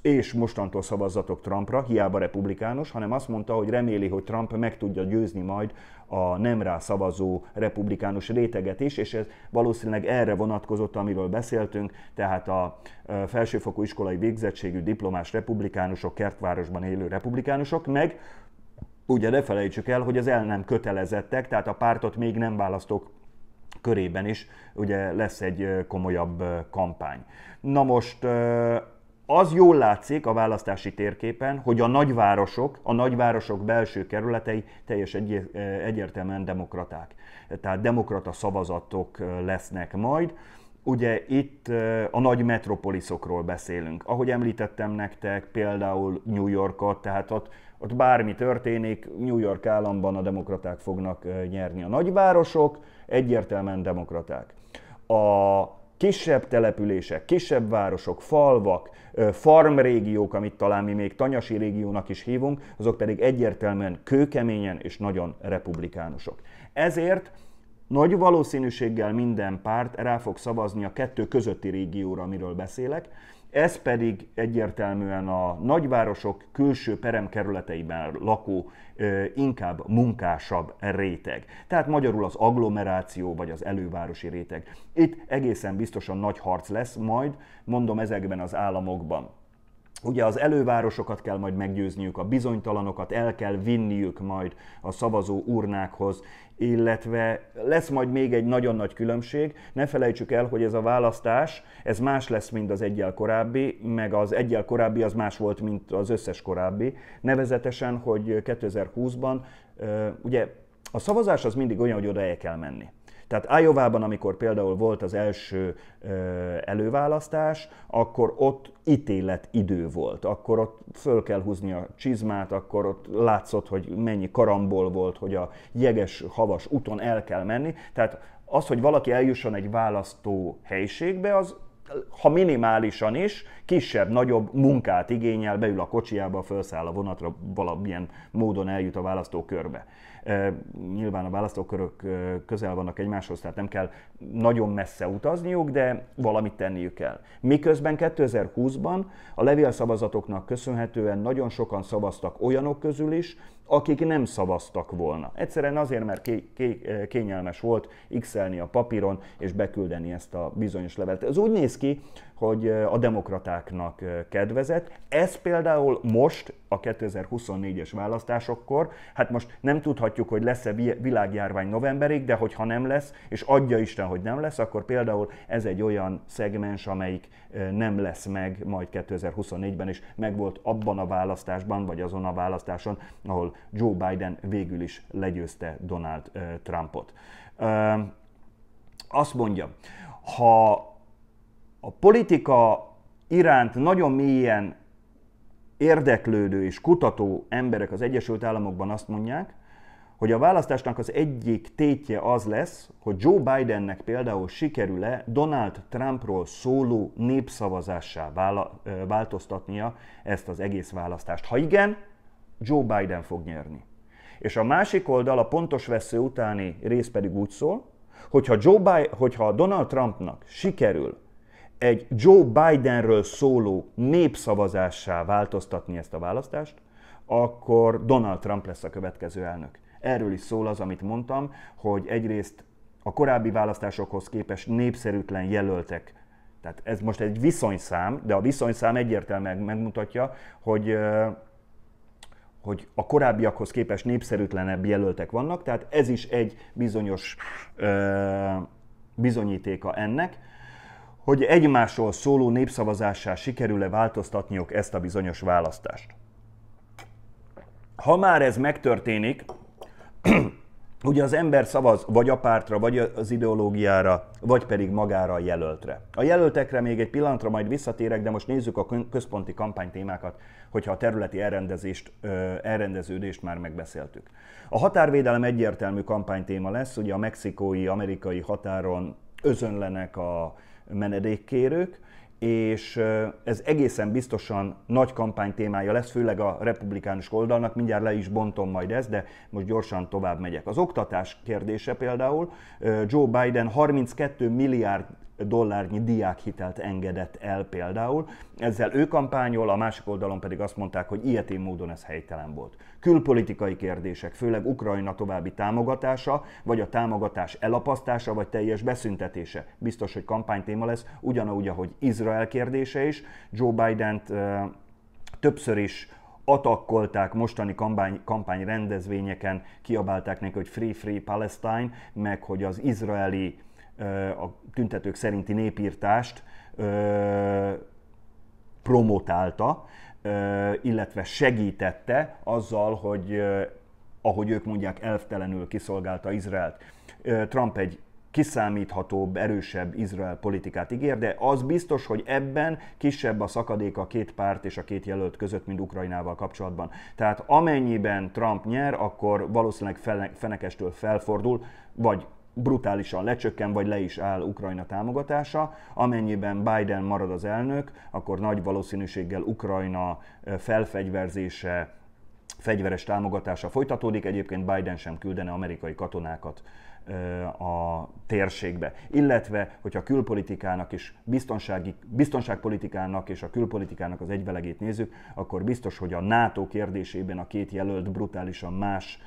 Speaker 1: és mostantól szavazzatok Trumpra, hiába republikánus, hanem azt mondta, hogy reméli, hogy Trump meg tudja győzni majd a nem rá szavazó republikánus réteget is, és ez valószínűleg erre vonatkozott, amiről beszéltünk, tehát a felsőfokú iskolai végzettségű diplomás republikánusok, kertvárosban élő republikánusok, meg ugye ne felejtsük el, hogy az el nem kötelezettek, tehát a pártot még nem választok körében is ugye lesz egy komolyabb kampány. Na most az jól látszik a választási térképen, hogy a nagyvárosok, a nagyvárosok belső kerületei teljes egy, eh, egyértelműen demokraták. Tehát demokrata szavazatok eh, lesznek majd. Ugye itt eh, a nagy metropoliszokról beszélünk. Ahogy említettem nektek, például New Yorkot, tehát ott, ott bármi történik, New York államban a demokraták fognak nyerni. A nagyvárosok egyértelműen demokraták. A kisebb települések, kisebb városok, falvak, farmrégiók, amit talán mi még tanyasi régiónak is hívunk, azok pedig egyértelműen kőkeményen és nagyon republikánusok. Ezért nagy valószínűséggel minden párt rá fog szavazni a kettő közötti régióra, amiről beszélek, ez pedig egyértelműen a nagyvárosok külső peremkerületeiben lakó inkább munkásabb réteg. Tehát magyarul az agglomeráció vagy az elővárosi réteg. Itt egészen biztosan nagy harc lesz majd, mondom ezekben az államokban. Ugye az elővárosokat kell majd meggyőzniük, a bizonytalanokat el kell vinniük majd a szavazó urnákhoz, illetve lesz majd még egy nagyon nagy különbség. Ne felejtsük el, hogy ez a választás, ez más lesz, mint az egyel korábbi, meg az egyel korábbi az más volt, mint az összes korábbi. Nevezetesen, hogy 2020-ban ugye a szavazás az mindig olyan, hogy oda el kell menni. Tehát Ájovában, amikor például volt az első előválasztás, akkor ott ítélet idő volt, akkor ott föl kell húzni a csizmát, akkor ott látszott, hogy mennyi karambol volt, hogy a jeges, havas úton el kell menni. Tehát az, hogy valaki eljusson egy választó helyiségbe, az ha minimálisan is, kisebb, nagyobb munkát igényel, beül a kocsiába, felszáll a vonatra, valamilyen módon eljut a választókörbe. körbe. Nyilván a választókörök közel vannak egymáshoz, tehát nem kell nagyon messze utazniuk, de valamit tenniük kell. Miközben 2020-ban a levélszavazatoknak köszönhetően nagyon sokan szavaztak olyanok közül is, akik nem szavaztak volna. Egyszerűen azért, mert ké- ké- eh, kényelmes volt x a papíron és beküldeni ezt a bizonyos levelet. Ez úgy néz ki, hogy eh, a demokratáknak eh, kedvezett. Ez például most, a 2024-es választásokkor, hát most nem tudhatjuk, hogy lesz-e világjárvány novemberig, de hogyha nem lesz, és adja Isten, hogy nem lesz, akkor például ez egy olyan szegmens, amelyik nem lesz meg majd 2024-ben, és meg volt abban a választásban, vagy azon a választáson, ahol Joe Biden végül is legyőzte Donald Trumpot. Azt mondja, ha a politika iránt nagyon mélyen érdeklődő és kutató emberek az Egyesült Államokban azt mondják, hogy a választásnak az egyik tétje az lesz, hogy Joe Bidennek például sikerül-e Donald Trumpról szóló népszavazássá változtatnia ezt az egész választást. Ha igen, Joe Biden fog nyerni. És a másik oldal a pontos vesző utáni rész pedig úgy szól, hogyha, Joe Biden, hogyha Donald Trumpnak sikerül egy Joe Bidenről szóló népszavazássá változtatni ezt a választást, akkor Donald Trump lesz a következő elnök. Erről is szól az, amit mondtam, hogy egyrészt a korábbi választásokhoz képest népszerűtlen jelöltek. Tehát ez most egy viszonyszám, de a viszonyszám egyértelműen megmutatja, hogy hogy a korábbiakhoz képest népszerűtlenebb jelöltek vannak, tehát ez is egy bizonyos ö, bizonyítéka ennek, hogy egymásról szóló népszavazássá sikerül-e változtatniuk ezt a bizonyos választást. Ha már ez megtörténik, Ugye az ember szavaz vagy a pártra, vagy az ideológiára, vagy pedig magára a jelöltre. A jelöltekre még egy pillanatra majd visszatérek, de most nézzük a központi kampánytémákat, hogyha a területi elrendezést, elrendeződést már megbeszéltük. A határvédelem egyértelmű kampánytéma lesz, ugye a mexikói, amerikai határon özönlenek a menedékkérők, és ez egészen biztosan nagy kampány témája lesz, főleg a republikánus oldalnak, mindjárt le is bontom majd ezt, de most gyorsan tovább megyek. Az oktatás kérdése például, Joe Biden 32 milliárd dollárnyi diákhitelt engedett el például. Ezzel ő kampányol, a másik oldalon pedig azt mondták, hogy ilyetén módon ez helytelen volt. Külpolitikai kérdések, főleg Ukrajna további támogatása, vagy a támogatás elapasztása, vagy teljes beszüntetése. Biztos, hogy kampánytéma lesz, ugyanúgy, ahogy Izrael kérdése is. Joe Biden-t e, többször is atakkolták mostani kampány, kampány rendezvényeken, kiabálták neki, hogy Free Free Palestine, meg hogy az izraeli a tüntetők szerinti népírtást promotálta, illetve segítette azzal, hogy ahogy ők mondják, elvtelenül kiszolgálta Izraelt. Trump egy kiszámíthatóbb, erősebb Izrael politikát ígér, de az biztos, hogy ebben kisebb a szakadék a két párt és a két jelölt között, mint Ukrajnával kapcsolatban. Tehát amennyiben Trump nyer, akkor valószínűleg fenekestől felfordul, vagy brutálisan lecsökken, vagy le is áll Ukrajna támogatása. Amennyiben Biden marad az elnök, akkor nagy valószínűséggel Ukrajna felfegyverzése fegyveres támogatása folytatódik, egyébként Biden sem küldene amerikai katonákat a térségbe. Illetve, hogyha a külpolitikának és biztonsági, biztonságpolitikának és a külpolitikának az egyvelegét nézzük, akkor biztos, hogy a NATO kérdésében a két jelölt brutálisan más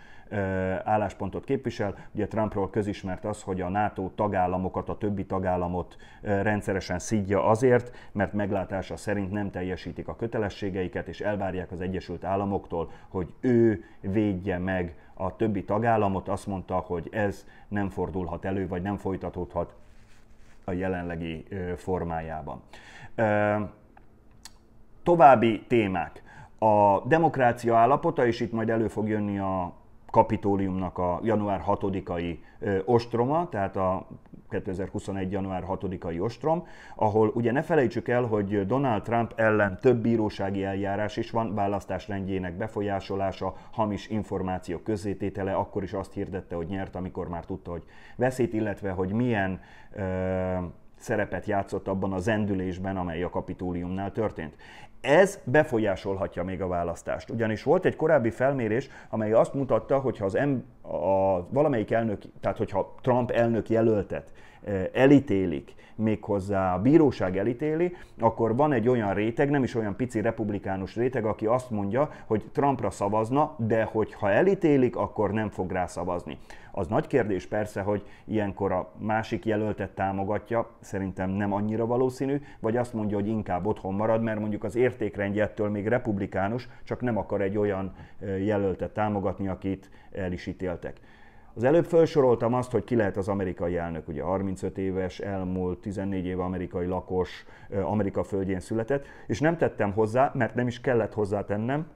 Speaker 1: álláspontot képvisel. Ugye Trumpról közismert az, hogy a NATO tagállamokat, a többi tagállamot rendszeresen szidja azért, mert meglátása szerint nem teljesítik a kötelességeiket, és elvárják az Egyesült Államoktól, hogy ő védje meg a többi tagállamot. Azt mondta, hogy ez nem fordulhat elő, vagy nem folytatódhat a jelenlegi formájában. További témák. A demokrácia állapota, és itt majd elő fog jönni a kapitóliumnak a január 6-ai ostroma, tehát a 2021. január 6-ai ostrom, ahol ugye ne felejtsük el, hogy Donald Trump ellen több bírósági eljárás is van, választásrendjének befolyásolása, hamis információk közzététele, akkor is azt hirdette, hogy nyert, amikor már tudta, hogy veszít, illetve hogy milyen ö, szerepet játszott abban a zendülésben, amely a kapitóliumnál történt. Ez befolyásolhatja még a választást. Ugyanis volt egy korábbi felmérés, amely azt mutatta, hogy ha az em, a, valamelyik elnök, tehát hogyha Trump elnök jelöltet elítélik, méghozzá a bíróság elítéli, akkor van egy olyan réteg, nem is olyan pici republikánus réteg, aki azt mondja, hogy Trumpra szavazna, de hogyha elítélik, akkor nem fog rá szavazni. Az nagy kérdés persze, hogy ilyenkor a másik jelöltet támogatja, szerintem nem annyira valószínű, vagy azt mondja, hogy inkább otthon marad, mert mondjuk az értékrendjettől még republikánus, csak nem akar egy olyan jelöltet támogatni, akit el is ítéltek. Az előbb felsoroltam azt, hogy ki lehet az amerikai elnök, ugye 35 éves, elmúlt 14 év amerikai lakos, Amerika földjén született, és nem tettem hozzá, mert nem is kellett hozzátennem,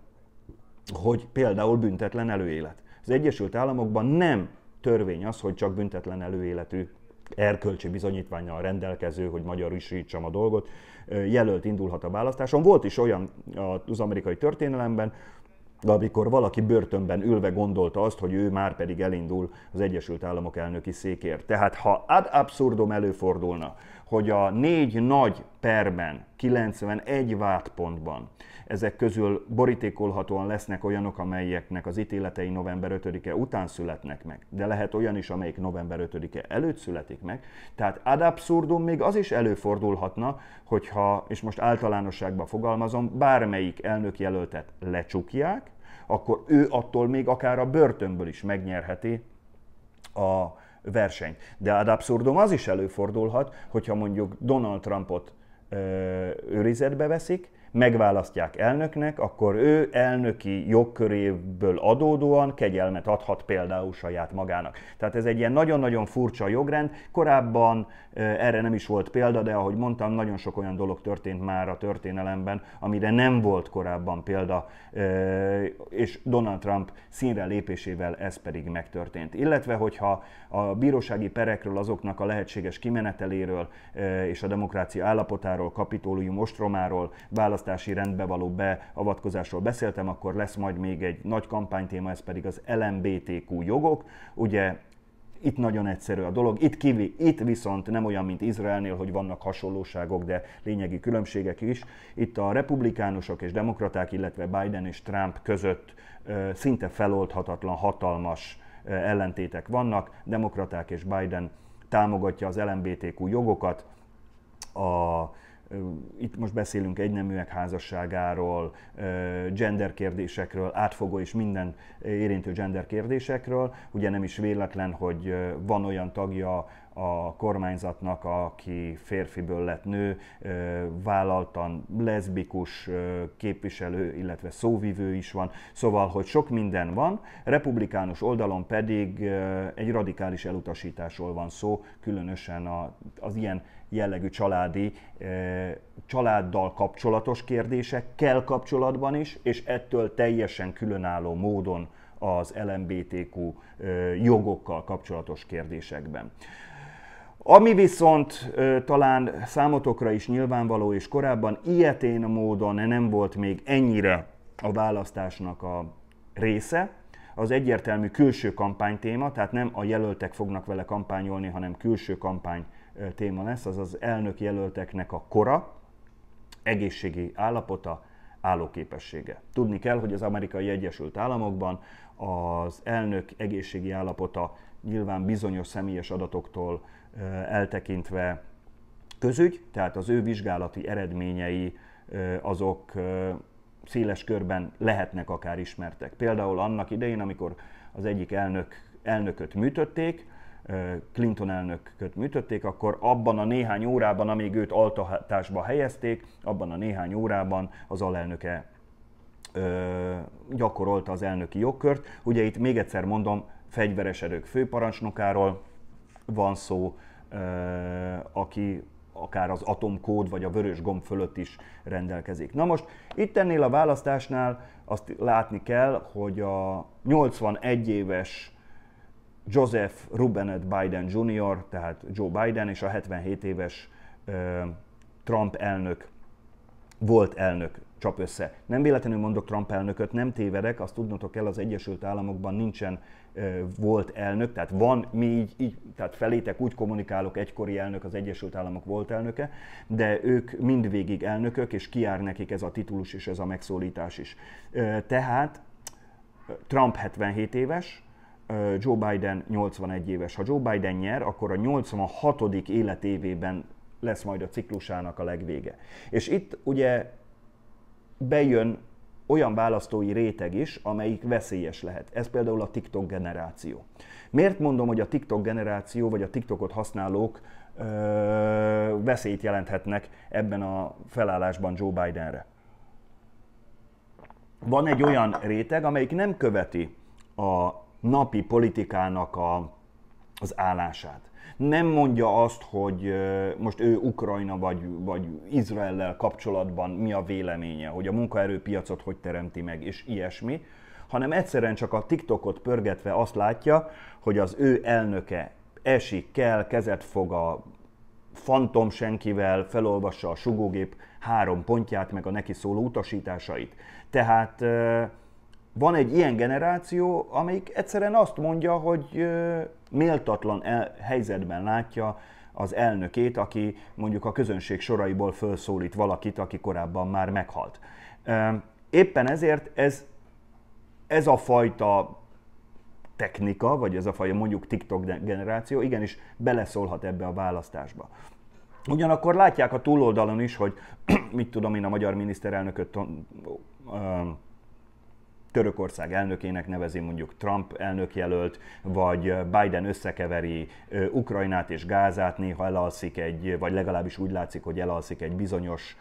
Speaker 1: hogy például büntetlen előélet. Az Egyesült Államokban nem törvény az, hogy csak büntetlen előéletű erkölcsi bizonyítványjal rendelkező, hogy magyar isítsam a dolgot, jelölt indulhat a választáson. Volt is olyan az amerikai történelemben, de amikor valaki börtönben ülve gondolta azt, hogy ő már pedig elindul az Egyesült Államok elnöki székért. Tehát ha ad abszurdum előfordulna, hogy a négy nagy perben, 91 vádpontban ezek közül borítékolhatóan lesznek olyanok, amelyeknek az ítéletei november 5-e után születnek meg, de lehet olyan is, amelyik november 5-e előtt születik meg. Tehát ad absurdum még az is előfordulhatna, hogyha, és most általánosságban fogalmazom, bármelyik elnök jelöltet lecsukják, akkor ő attól még akár a börtönből is megnyerheti a versenyt. De ad absurdum az is előfordulhat, hogyha mondjuk Donald Trumpot ö, őrizetbe veszik, megválasztják elnöknek, akkor ő elnöki jogköréből adódóan kegyelmet adhat például saját magának. Tehát ez egy ilyen nagyon-nagyon furcsa jogrend. Korábban erre nem is volt példa, de ahogy mondtam, nagyon sok olyan dolog történt már a történelemben, amire nem volt korábban példa, és Donald Trump színre lépésével ez pedig megtörtént. Illetve, hogyha a bírósági perekről, azoknak a lehetséges kimeneteléről és a demokrácia állapotáról, kapitólium ostromáról válasz választási rendbe való beavatkozásról beszéltem, akkor lesz majd még egy nagy kampánytéma, ez pedig az LMBTQ jogok. Ugye itt nagyon egyszerű a dolog, itt, kivi, itt viszont nem olyan, mint Izraelnél, hogy vannak hasonlóságok, de lényegi különbségek is. Itt a republikánusok és demokraták, illetve Biden és Trump között ö, szinte feloldhatatlan, hatalmas ö, ellentétek vannak. Demokraták és Biden támogatja az LMBTQ jogokat, a itt most beszélünk egyneműek házasságáról, gender kérdésekről, átfogó és minden érintő gender kérdésekről. Ugye nem is véletlen, hogy van olyan tagja a kormányzatnak, aki férfiből lett nő, vállaltan leszbikus képviselő, illetve szóvivő is van. Szóval, hogy sok minden van, republikánus oldalon pedig egy radikális elutasításról van szó, különösen az ilyen jellegű családi, családdal kapcsolatos kérdésekkel kapcsolatban is, és ettől teljesen különálló módon az LMBTQ jogokkal kapcsolatos kérdésekben. Ami viszont talán számotokra is nyilvánvaló, és korábban ilyetén módon nem volt még ennyire a választásnak a része, az egyértelmű külső kampánytéma, tehát nem a jelöltek fognak vele kampányolni, hanem külső kampány téma lesz, az az elnök jelölteknek a kora, egészségi állapota, állóképessége. Tudni kell, hogy az amerikai Egyesült Államokban az elnök egészségi állapota nyilván bizonyos személyes adatoktól eltekintve közügy, tehát az ő vizsgálati eredményei azok széles körben lehetnek akár ismertek. Például annak idején, amikor az egyik elnök, elnököt műtötték, Clinton elnököt műtötték, akkor abban a néhány órában, amíg őt altatásba helyezték, abban a néhány órában az alelnöke ö, gyakorolta az elnöki jogkört. Ugye itt még egyszer mondom, fegyveres erők főparancsnokáról van szó, ö, aki akár az atomkód vagy a vörös gomb fölött is rendelkezik. Na most itt ennél a választásnál azt látni kell, hogy a 81 éves Joseph Rubenet Biden Jr., tehát Joe Biden és a 77 éves Trump elnök, volt elnök csap össze. Nem véletlenül mondok Trump elnököt, nem tévedek, azt tudnotok kell, az Egyesült Államokban nincsen volt elnök, tehát van, mi így, így, tehát felétek úgy kommunikálok, egykori elnök az Egyesült Államok volt elnöke, de ők mindvégig elnökök, és kiár nekik ez a titulus és ez a megszólítás is. Tehát Trump 77 éves, Joe Biden 81 éves. Ha Joe Biden nyer, akkor a 86. életévében lesz majd a ciklusának a legvége. És itt ugye bejön olyan választói réteg is, amelyik veszélyes lehet. Ez például a TikTok generáció. Miért mondom, hogy a TikTok generáció vagy a TikTokot használók ö, veszélyt jelenthetnek ebben a felállásban Joe Bidenre? Van egy olyan réteg, amelyik nem követi a napi politikának a, az állását. Nem mondja azt, hogy most ő Ukrajna vagy, vagy Izraellel kapcsolatban mi a véleménye, hogy a munkaerőpiacot hogy teremti meg, és ilyesmi, hanem egyszerűen csak a TikTokot pörgetve azt látja, hogy az ő elnöke esik, kell, kezet fog a fantom senkivel, felolvassa a sugógép három pontját, meg a neki szóló utasításait. Tehát van egy ilyen generáció, amelyik egyszerűen azt mondja, hogy méltatlan el, helyzetben látja az elnökét, aki mondjuk a közönség soraiból felszólít valakit, aki korábban már meghalt. Éppen ezért ez, ez a fajta technika, vagy ez a fajta mondjuk TikTok generáció igenis beleszólhat ebbe a választásba. Ugyanakkor látják a túloldalon is, hogy mit tudom én a magyar miniszterelnököt Törökország elnökének nevezi mondjuk Trump elnökjelölt, vagy Biden összekeveri Ukrajnát és Gázát, néha elalszik egy, vagy legalábbis úgy látszik, hogy elalszik egy bizonyos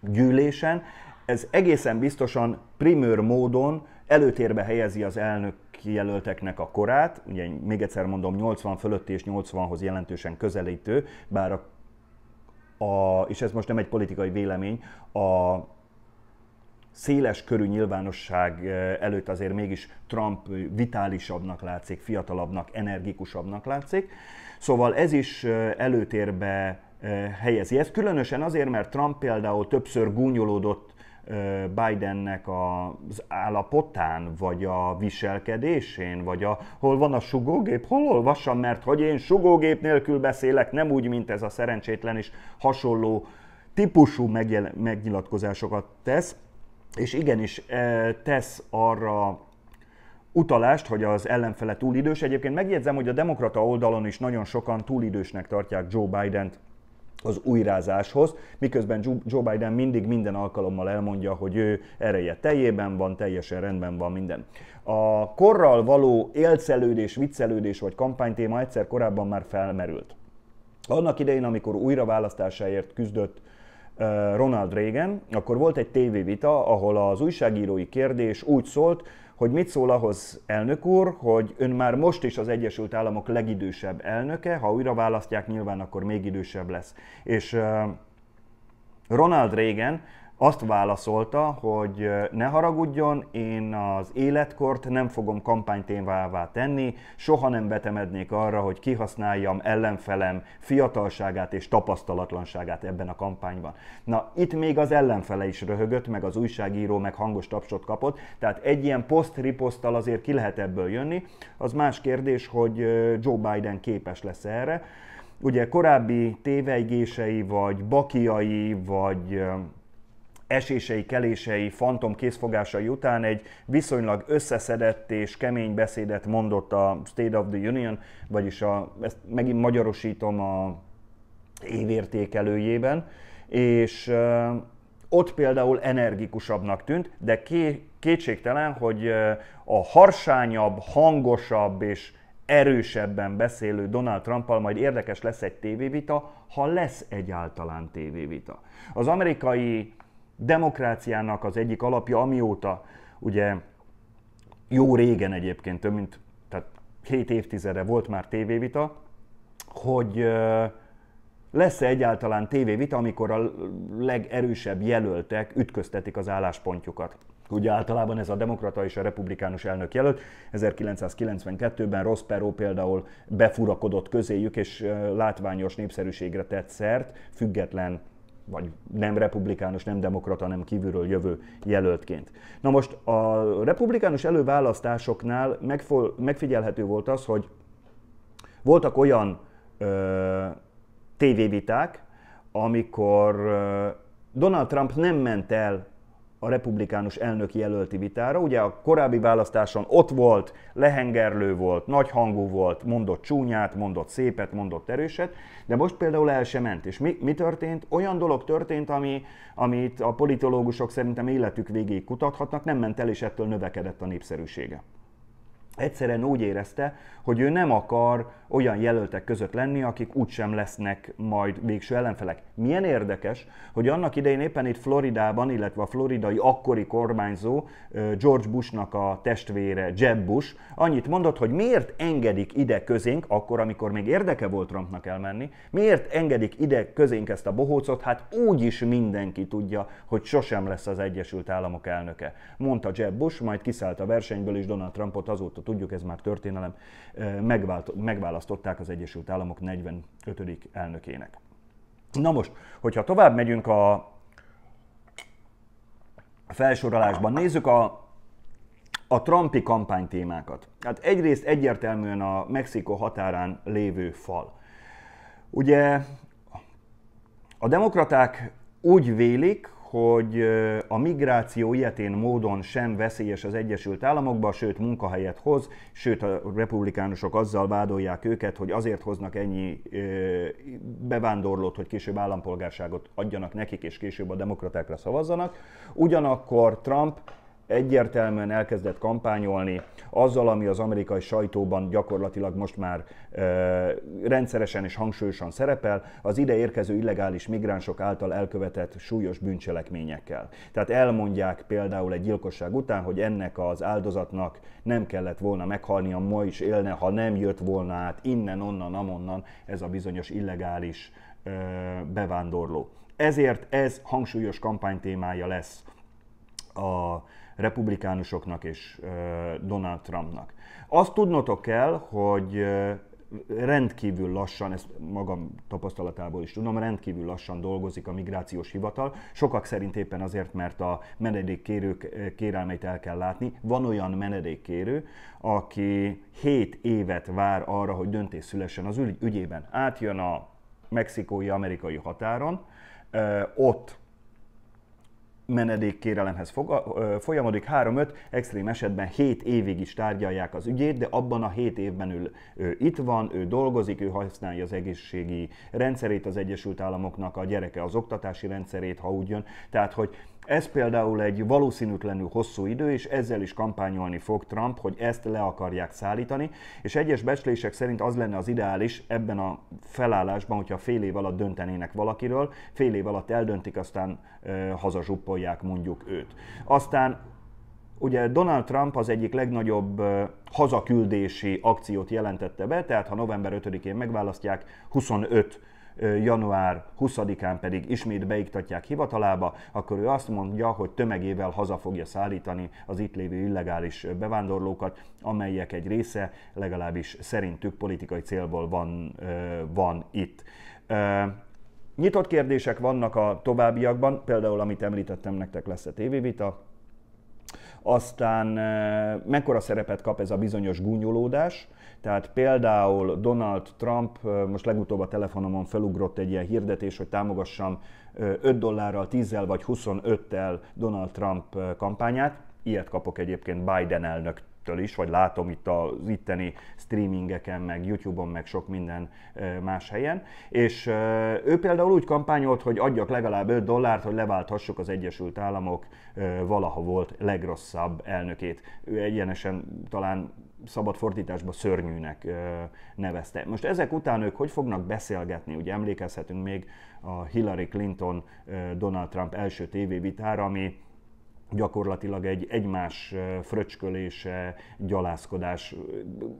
Speaker 1: gyűlésen. Ez egészen biztosan primőr módon előtérbe helyezi az elnök jelölteknek a korát, ugye még egyszer mondom 80 fölötti és 80-hoz jelentősen közelítő, bár a, a, és ez most nem egy politikai vélemény, a széles körű nyilvánosság eh, előtt azért mégis Trump vitálisabbnak látszik, fiatalabbnak, energikusabbnak látszik. Szóval ez is eh, előtérbe eh, helyezi. Ez különösen azért, mert Trump például többször gúnyolódott Bidennek az állapotán, vagy a viselkedésén, vagy a, hol van a sugógép, hol olvassam, mert hogy én sugógép nélkül beszélek, nem úgy, mint ez a szerencsétlen és hasonló típusú megnyilatkozásokat tesz és igenis eh, tesz arra utalást, hogy az ellenfele túlidős. Egyébként megjegyzem, hogy a demokrata oldalon is nagyon sokan túlidősnek tartják Joe Biden-t az újrázáshoz, miközben Joe Biden mindig minden alkalommal elmondja, hogy ő ereje teljében van, teljesen rendben van minden. A korral való élcelődés, viccelődés vagy kampánytéma egyszer korábban már felmerült. Annak idején, amikor újraválasztásáért küzdött Ronald Reagan, akkor volt egy tévévita, ahol az újságírói kérdés úgy szólt, hogy mit szól ahhoz elnök úr, hogy ön már most is az Egyesült Államok legidősebb elnöke, ha újra választják, nyilván akkor még idősebb lesz. És Ronald Reagan azt válaszolta, hogy ne haragudjon, én az életkort nem fogom kampánytémává tenni, soha nem betemednék arra, hogy kihasználjam ellenfelem fiatalságát és tapasztalatlanságát ebben a kampányban. Na, itt még az ellenfele is röhögött, meg az újságíró meg hangos tapsot kapott, tehát egy ilyen poszt azért ki lehet ebből jönni. Az más kérdés, hogy Joe Biden képes lesz erre. Ugye korábbi tévejgései, vagy bakiai, vagy esései, kelései, fantom készfogásai után egy viszonylag összeszedett és kemény beszédet mondott a State of the Union, vagyis a, ezt megint magyarosítom a évértékelőjében, és ott például energikusabbnak tűnt, de ké, kétségtelen, hogy a harsányabb, hangosabb és erősebben beszélő Donald Trumpal majd érdekes lesz egy tévévita, ha lesz egyáltalán tévévita. Az amerikai demokráciának az egyik alapja, amióta ugye jó régen egyébként, több mint tehát 7 évtizede volt már tévévita, hogy lesz-e egyáltalán tévévita, amikor a legerősebb jelöltek ütköztetik az álláspontjukat. Ugye általában ez a demokrata és a republikánus elnök jelölt. 1992-ben Ross Perot például befurakodott közéjük, és látványos népszerűségre tett szert, független vagy nem republikánus, nem demokrata, nem kívülről jövő jelöltként. Na most a republikánus előválasztásoknál megfigyelhető volt az, hogy voltak olyan ö, tévéviták, amikor ö, Donald Trump nem ment el a republikánus elnök jelölti vitára. Ugye a korábbi választáson ott volt, lehengerlő volt, nagy hangú volt, mondott csúnyát, mondott szépet, mondott erőset, de most például el sem ment. És mi, mi történt? Olyan dolog történt, ami, amit a politológusok szerintem életük végéig kutathatnak, nem ment el, és ettől növekedett a népszerűsége. Egyszerűen úgy érezte, hogy ő nem akar olyan jelöltek között lenni, akik úgysem lesznek majd végső ellenfelek. Milyen érdekes, hogy annak idején éppen itt Floridában, illetve a floridai akkori kormányzó George Bushnak a testvére Jeb Bush annyit mondott, hogy miért engedik ide közénk, akkor, amikor még érdeke volt Trumpnak elmenni, miért engedik ide közénk ezt a bohócot, hát úgy is mindenki tudja, hogy sosem lesz az Egyesült Államok elnöke. Mondta Jeb Bush, majd kiszállt a versenyből, és Donald Trumpot azóta tudjuk, ez már történelem, megválasztott választották az Egyesült Államok 45. elnökének. Na most, hogyha tovább megyünk a felsorolásban, nézzük a, a Trumpi kampánytémákat. Hát egyrészt egyértelműen a Mexikó határán lévő fal. Ugye a demokraták úgy vélik, hogy a migráció ilyetén módon sem veszélyes az Egyesült államokba sőt munkahelyet hoz, sőt a republikánusok azzal vádolják őket, hogy azért hoznak ennyi bevándorlót, hogy később állampolgárságot adjanak nekik, és később a demokratákra szavazzanak. Ugyanakkor Trump egyértelműen elkezdett kampányolni azzal, ami az amerikai sajtóban gyakorlatilag most már e, rendszeresen és hangsúlyosan szerepel, az ide érkező illegális migránsok által elkövetett súlyos bűncselekményekkel. Tehát elmondják például egy gyilkosság után, hogy ennek az áldozatnak nem kellett volna meghalnia, ma is élne, ha nem jött volna át innen, onnan, amonnan ez a bizonyos illegális e, bevándorló. Ezért ez hangsúlyos kampánytémája lesz a, republikánusoknak és Donald Trumpnak. Azt tudnotok kell, hogy rendkívül lassan, ezt magam tapasztalatából is tudom, rendkívül lassan dolgozik a migrációs hivatal. Sokak szerint éppen azért, mert a menedékkérők kérelmeit el kell látni. Van olyan menedékkérő, aki 7 évet vár arra, hogy döntés szülessen az ügyében. Átjön a mexikói-amerikai határon, ott menedékkérelemhez folyamodik, 3-5, extrém esetben 7 évig is tárgyalják az ügyét, de abban a 7 évben ő, ő itt van, ő dolgozik, ő használja az egészségi rendszerét az Egyesült Államoknak, a gyereke az oktatási rendszerét, ha úgy jön. Tehát, hogy ez például egy valószínűtlenül hosszú idő, és ezzel is kampányolni fog Trump, hogy ezt le akarják szállítani, és egyes becslések szerint az lenne az ideális ebben a felállásban, hogyha fél év alatt döntenének valakiről, fél év alatt eldöntik, aztán e, hazazsuppolják mondjuk őt. Aztán Ugye Donald Trump az egyik legnagyobb hazaküldési akciót jelentette be, tehát ha november 5-én megválasztják, 25 január 20-án pedig ismét beiktatják hivatalába, akkor ő azt mondja, hogy tömegével haza fogja szállítani az itt lévő illegális bevándorlókat, amelyek egy része legalábbis szerintük politikai célból van, van itt. Nyitott kérdések vannak a továbbiakban, például amit említettem, nektek lesz a tévévita, aztán mekkora szerepet kap ez a bizonyos gúnyolódás, tehát például Donald Trump most legutóbb a telefonomon felugrott egy ilyen hirdetés, hogy támogassam 5 dollárral, 10-zel vagy 25-tel Donald Trump kampányát. Ilyet kapok egyébként Biden elnök től is, vagy látom itt az itteni streamingeken, meg YouTube-on, meg sok minden más helyen. És ő például úgy kampányolt, hogy adjak legalább 5 dollárt, hogy leválthassuk az Egyesült Államok valaha volt legrosszabb elnökét. Ő egyenesen talán szabad fordításban szörnyűnek nevezte. Most ezek után ők hogy fognak beszélgetni? Ugye emlékezhetünk még a Hillary Clinton, Donald Trump első tévévitára, ami gyakorlatilag egy egymás fröcskölése, gyalászkodás.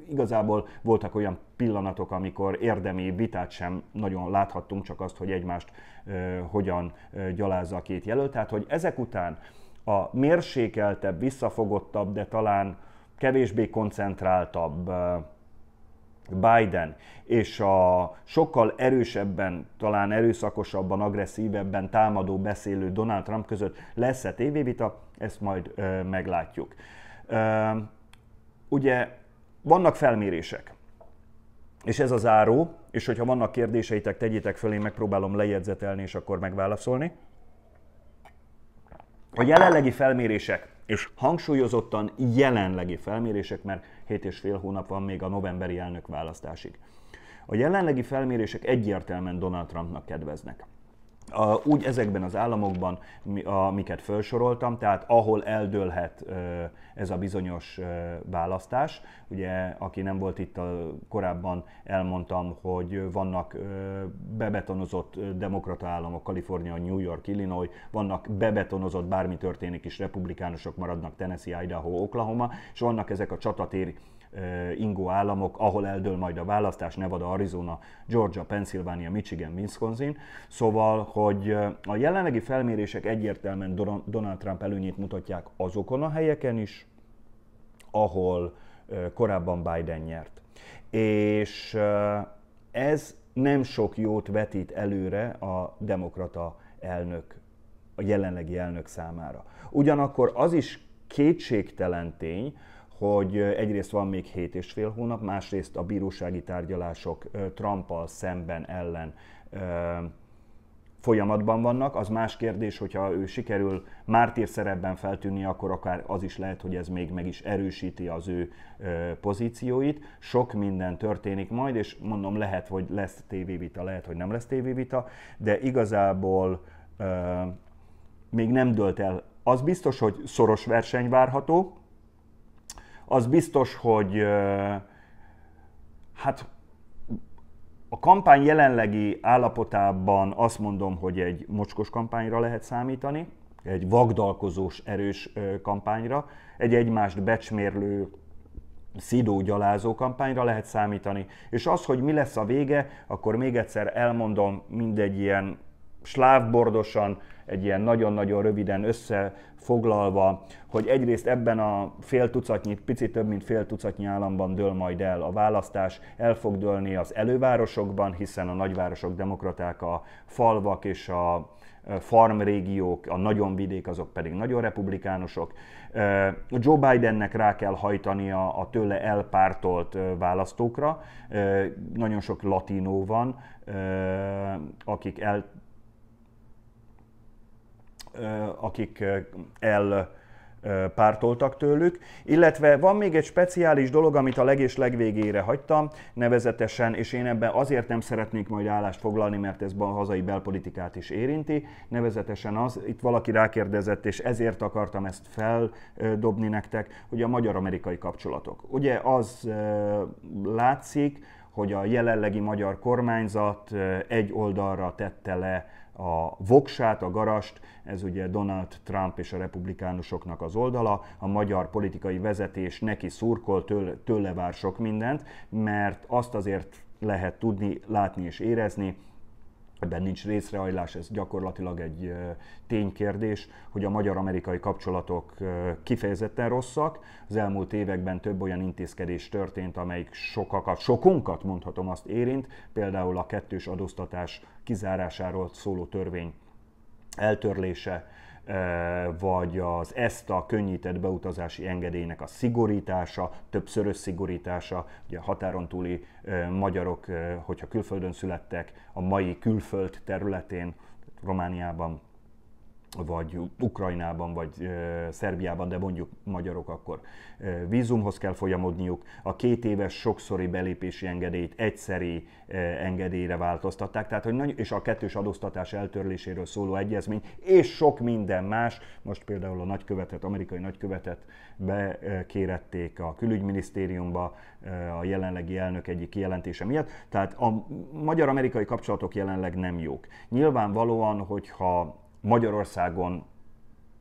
Speaker 1: Igazából voltak olyan pillanatok, amikor érdemi vitát sem nagyon láthattunk, csak azt, hogy egymást hogyan gyalázza a két jelölt. Tehát, hogy ezek után a mérsékeltebb, visszafogottabb, de talán kevésbé koncentráltabb Biden és a sokkal erősebben, talán erőszakosabban, agresszívebben támadó beszélő Donald Trump között lesz-e tévévita, ezt majd ö, meglátjuk. Ö, ugye vannak felmérések, és ez a záró, és hogyha vannak kérdéseitek, tegyétek föl, én megpróbálom lejegyzetelni és akkor megválaszolni. A jelenlegi felmérések és hangsúlyozottan jelenlegi felmérések, mert 7 és fél hónap van még a novemberi elnök választásig. A jelenlegi felmérések egyértelműen Donald Trumpnak kedveznek a, úgy ezekben az államokban, amiket felsoroltam, tehát ahol eldőlhet ez a bizonyos választás. Ugye, aki nem volt itt a, korábban, elmondtam, hogy vannak bebetonozott demokrata államok, Kalifornia, New York, Illinois, vannak bebetonozott, bármi történik is, republikánusok maradnak, Tennessee, Idaho, Oklahoma, és vannak ezek a csatatéri ingó államok, ahol eldől majd a választás, Nevada, Arizona, Georgia, Pennsylvania, Michigan, Wisconsin. Szóval, hogy a jelenlegi felmérések egyértelműen Donald Trump előnyét mutatják azokon a helyeken is, ahol korábban Biden nyert. És ez nem sok jót vetít előre a demokrata elnök, a jelenlegi elnök számára. Ugyanakkor az is kétségtelen tény, hogy egyrészt van még hét és fél hónap, másrészt a bírósági tárgyalások Trumpal szemben ellen folyamatban vannak. Az más kérdés, hogyha ő sikerül mártír szerepben feltűnni, akkor akár az is lehet, hogy ez még meg is erősíti az ő pozícióit. Sok minden történik majd, és mondom, lehet, hogy lesz tévévita, lehet, hogy nem lesz tévévita, de igazából még nem dölt el. Az biztos, hogy szoros verseny várható, az biztos, hogy hát a kampány jelenlegi állapotában azt mondom, hogy egy mocskos kampányra lehet számítani, egy vagdalkozós, erős kampányra, egy egymást becsmérlő, szidó, gyalázó kampányra lehet számítani. És az, hogy mi lesz a vége, akkor még egyszer elmondom mindegy ilyen slávbordosan, egy ilyen nagyon-nagyon röviden összefoglalva, hogy egyrészt ebben a fél tucatnyi, picit több mint fél tucatnyi államban dől majd el a választás, el fog dőlni az elővárosokban, hiszen a nagyvárosok demokraták, a falvak és a e, farm régiók, a nagyon vidék, azok pedig nagyon republikánusok. E, Joe Bidennek rá kell hajtania a tőle elpártolt e, választókra. Nagyon sok latinó van, akik el akik el pártoltak tőlük, illetve van még egy speciális dolog, amit a legés legvégére hagytam, nevezetesen, és én ebben azért nem szeretnék majd állást foglalni, mert ez a hazai belpolitikát is érinti, nevezetesen az, itt valaki rákérdezett, és ezért akartam ezt feldobni nektek, hogy a magyar-amerikai kapcsolatok. Ugye az látszik, hogy a jelenlegi magyar kormányzat egy oldalra tette le a voksát, a garast, ez ugye Donald Trump és a republikánusoknak az oldala, a magyar politikai vezetés neki szurkol, tőle, tőle vár sok mindent, mert azt azért lehet tudni, látni és érezni, ebben nincs részrehajlás, ez gyakorlatilag egy ténykérdés, hogy a magyar-amerikai kapcsolatok kifejezetten rosszak. Az elmúlt években több olyan intézkedés történt, amelyik sokakat, sokunkat mondhatom azt érint, például a kettős adóztatás kizárásáról szóló törvény eltörlése, Eh, vagy az ezt a könnyített beutazási engedélynek a szigorítása, többszörös szigorítása, ugye a határon túli eh, magyarok, eh, hogyha külföldön születtek, a mai külföld területén, Romániában, vagy Ukrajnában, vagy Szerbiában, de mondjuk magyarok, akkor vízumhoz kell folyamodniuk. A két éves sokszori belépési engedélyt egyszeri engedélyre változtatták, tehát, hogy nagy, és a kettős adóztatás eltörléséről szóló egyezmény, és sok minden más. Most például a nagykövetet, amerikai nagykövetet bekérették a külügyminisztériumba a jelenlegi elnök egyik kijelentése miatt. Tehát a magyar-amerikai kapcsolatok jelenleg nem jók. Nyilvánvalóan, hogyha Magyarországon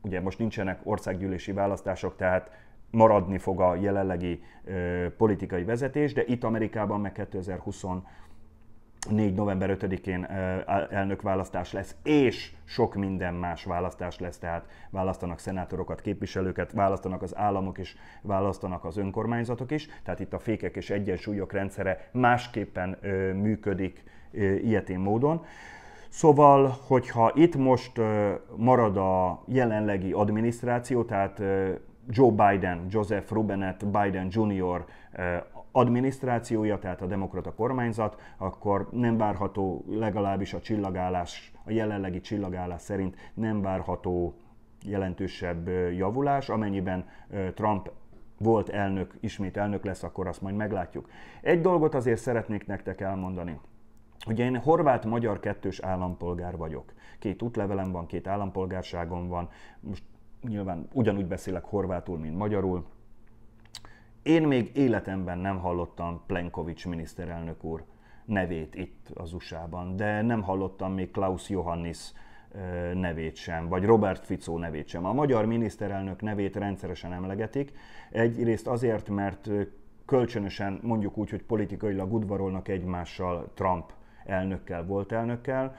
Speaker 1: ugye most nincsenek országgyűlési választások, tehát maradni fog a jelenlegi ö, politikai vezetés, de itt Amerikában meg 2024. november 5-én elnökválasztás lesz, és sok minden más választás lesz, tehát választanak szenátorokat, képviselőket, választanak az államok is, választanak az önkormányzatok is, tehát itt a fékek és egyensúlyok rendszere másképpen ö, működik ö, ilyetén módon. Szóval, hogyha itt most marad a jelenlegi adminisztráció, tehát Joe Biden, Joseph Rubenet Biden Jr. adminisztrációja, tehát a demokrata kormányzat, akkor nem várható legalábbis a csillagállás, a jelenlegi csillagállás szerint nem várható jelentősebb javulás, amennyiben Trump volt elnök, ismét elnök lesz, akkor azt majd meglátjuk. Egy dolgot azért szeretnék nektek elmondani. Ugye én horvát-magyar kettős állampolgár vagyok. Két útlevelem van, két állampolgárságom van. Most nyilván ugyanúgy beszélek horvátul, mint magyarul. Én még életemben nem hallottam Plenkovics miniszterelnök úr nevét itt az USA-ban, de nem hallottam még Klaus Johannis nevét sem, vagy Robert Fico nevét sem. A magyar miniszterelnök nevét rendszeresen emlegetik, egyrészt azért, mert kölcsönösen mondjuk úgy, hogy politikailag udvarolnak egymással Trump elnökkel, volt elnökkel.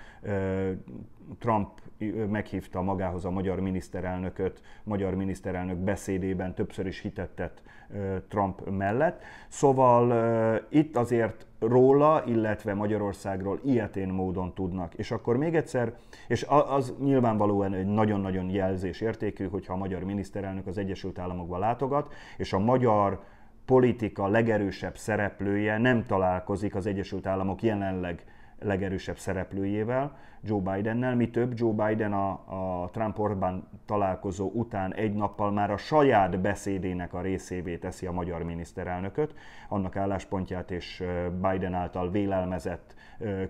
Speaker 1: Trump meghívta magához a magyar miniszterelnököt, magyar miniszterelnök beszédében többször is hitettet Trump mellett. Szóval itt azért róla, illetve Magyarországról ilyetén módon tudnak. És akkor még egyszer, és az nyilvánvalóan egy nagyon-nagyon jelzés értékű, hogyha a magyar miniszterelnök az Egyesült Államokba látogat, és a magyar politika legerősebb szereplője nem találkozik az Egyesült Államok jelenleg legerősebb szereplőjével, Joe Bidennel. Mi több, Joe Biden a, a Trump-Orbán találkozó után egy nappal már a saját beszédének a részévé teszi a magyar miniszterelnököt, annak álláspontját és Biden által vélelmezett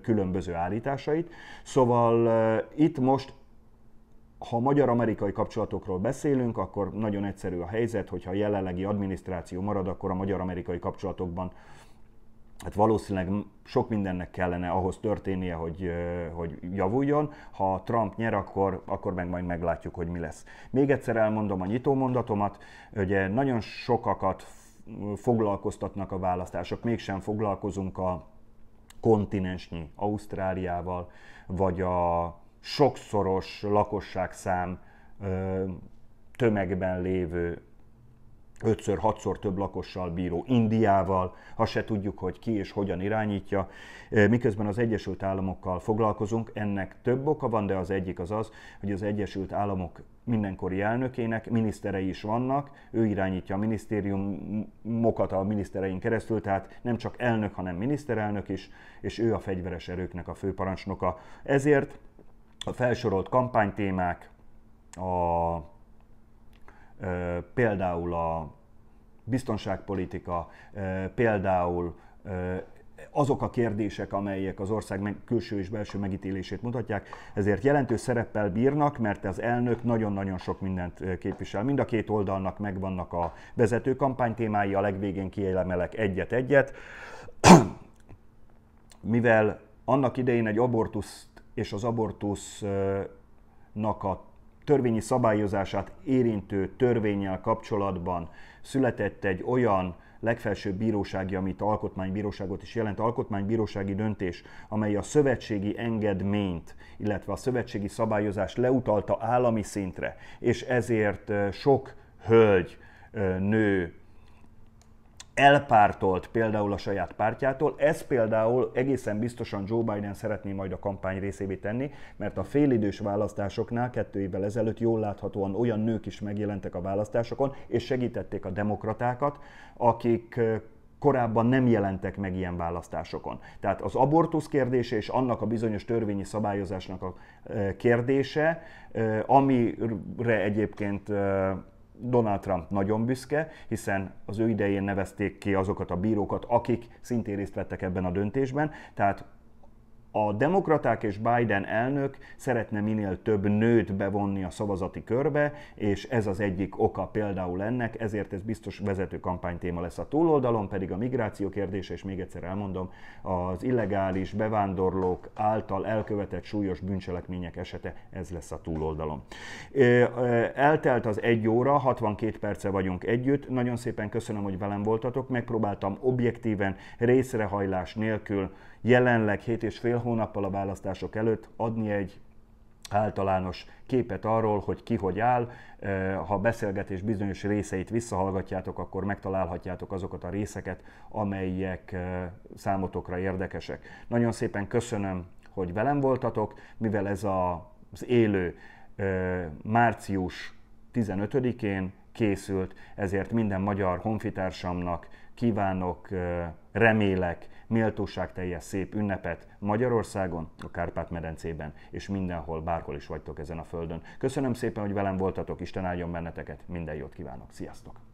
Speaker 1: különböző állításait. Szóval itt most ha magyar-amerikai kapcsolatokról beszélünk, akkor nagyon egyszerű a helyzet, hogyha a jelenlegi adminisztráció marad, akkor a magyar-amerikai kapcsolatokban hát valószínűleg sok mindennek kellene ahhoz történnie, hogy, hogy javuljon. Ha Trump nyer, akkor, akkor meg majd meglátjuk, hogy mi lesz. Még egyszer elmondom a nyitó mondatomat. Ugye nagyon sokakat foglalkoztatnak a választások, mégsem foglalkozunk a kontinensnyi Ausztráliával, vagy a sokszoros lakosságszám tömegben lévő 5 6 több lakossal bíró Indiával, ha se tudjuk, hogy ki és hogyan irányítja. Miközben az Egyesült Államokkal foglalkozunk, ennek több oka van, de az egyik az az, hogy az Egyesült Államok mindenkori elnökének miniszterei is vannak, ő irányítja a minisztériumokat a minisztereink keresztül, tehát nem csak elnök, hanem miniszterelnök is, és ő a fegyveres erőknek a főparancsnoka. Ezért a felsorolt kampánytémák, a, például a biztonságpolitika, például azok a kérdések, amelyek az ország külső és belső megítélését mutatják, ezért jelentős szereppel bírnak, mert az elnök nagyon-nagyon sok mindent képvisel. Mind a két oldalnak megvannak a vezető kampánytémái, a legvégén kiélemelek egyet-egyet. Mivel annak idején egy abortusz és az abortusznak a törvényi szabályozását érintő törvényel kapcsolatban született egy olyan legfelsőbb bírósági, amit alkotmánybíróságot is jelent, alkotmánybírósági döntés, amely a szövetségi engedményt, illetve a szövetségi szabályozást leutalta állami szintre, és ezért sok hölgy, nő, elpártolt például a saját pártjától. Ez például egészen biztosan Joe Biden szeretné majd a kampány részévé tenni, mert a félidős választásoknál kettő évvel ezelőtt jól láthatóan olyan nők is megjelentek a választásokon, és segítették a demokratákat, akik korábban nem jelentek meg ilyen választásokon. Tehát az abortusz kérdése és annak a bizonyos törvényi szabályozásnak a kérdése, amire egyébként Donald Trump nagyon büszke, hiszen az ő idején nevezték ki azokat a bírókat, akik szintén részt vettek ebben a döntésben, tehát a demokraták és Biden elnök szeretne minél több nőt bevonni a szavazati körbe, és ez az egyik oka például ennek, ezért ez biztos vezető kampánytéma lesz a túloldalon, pedig a migráció kérdése, és még egyszer elmondom, az illegális bevándorlók által elkövetett súlyos bűncselekmények esete, ez lesz a túloldalon. Eltelt az egy óra, 62 perce vagyunk együtt, nagyon szépen köszönöm, hogy velem voltatok, megpróbáltam objektíven, részrehajlás nélkül jelenleg 7 és fél hónappal a választások előtt adni egy általános képet arról, hogy ki hogy áll. Ha a beszélgetés bizonyos részeit visszahallgatjátok, akkor megtalálhatjátok azokat a részeket, amelyek számotokra érdekesek. Nagyon szépen köszönöm, hogy velem voltatok, mivel ez a, az élő március 15-én készült, ezért minden magyar honfitársamnak kívánok, remélek, teljes szép ünnepet Magyarországon, a Kárpát-medencében és mindenhol, bárhol is vagytok ezen a földön. Köszönöm szépen, hogy velem voltatok, Isten áldjon benneteket, minden jót kívánok, sziasztok!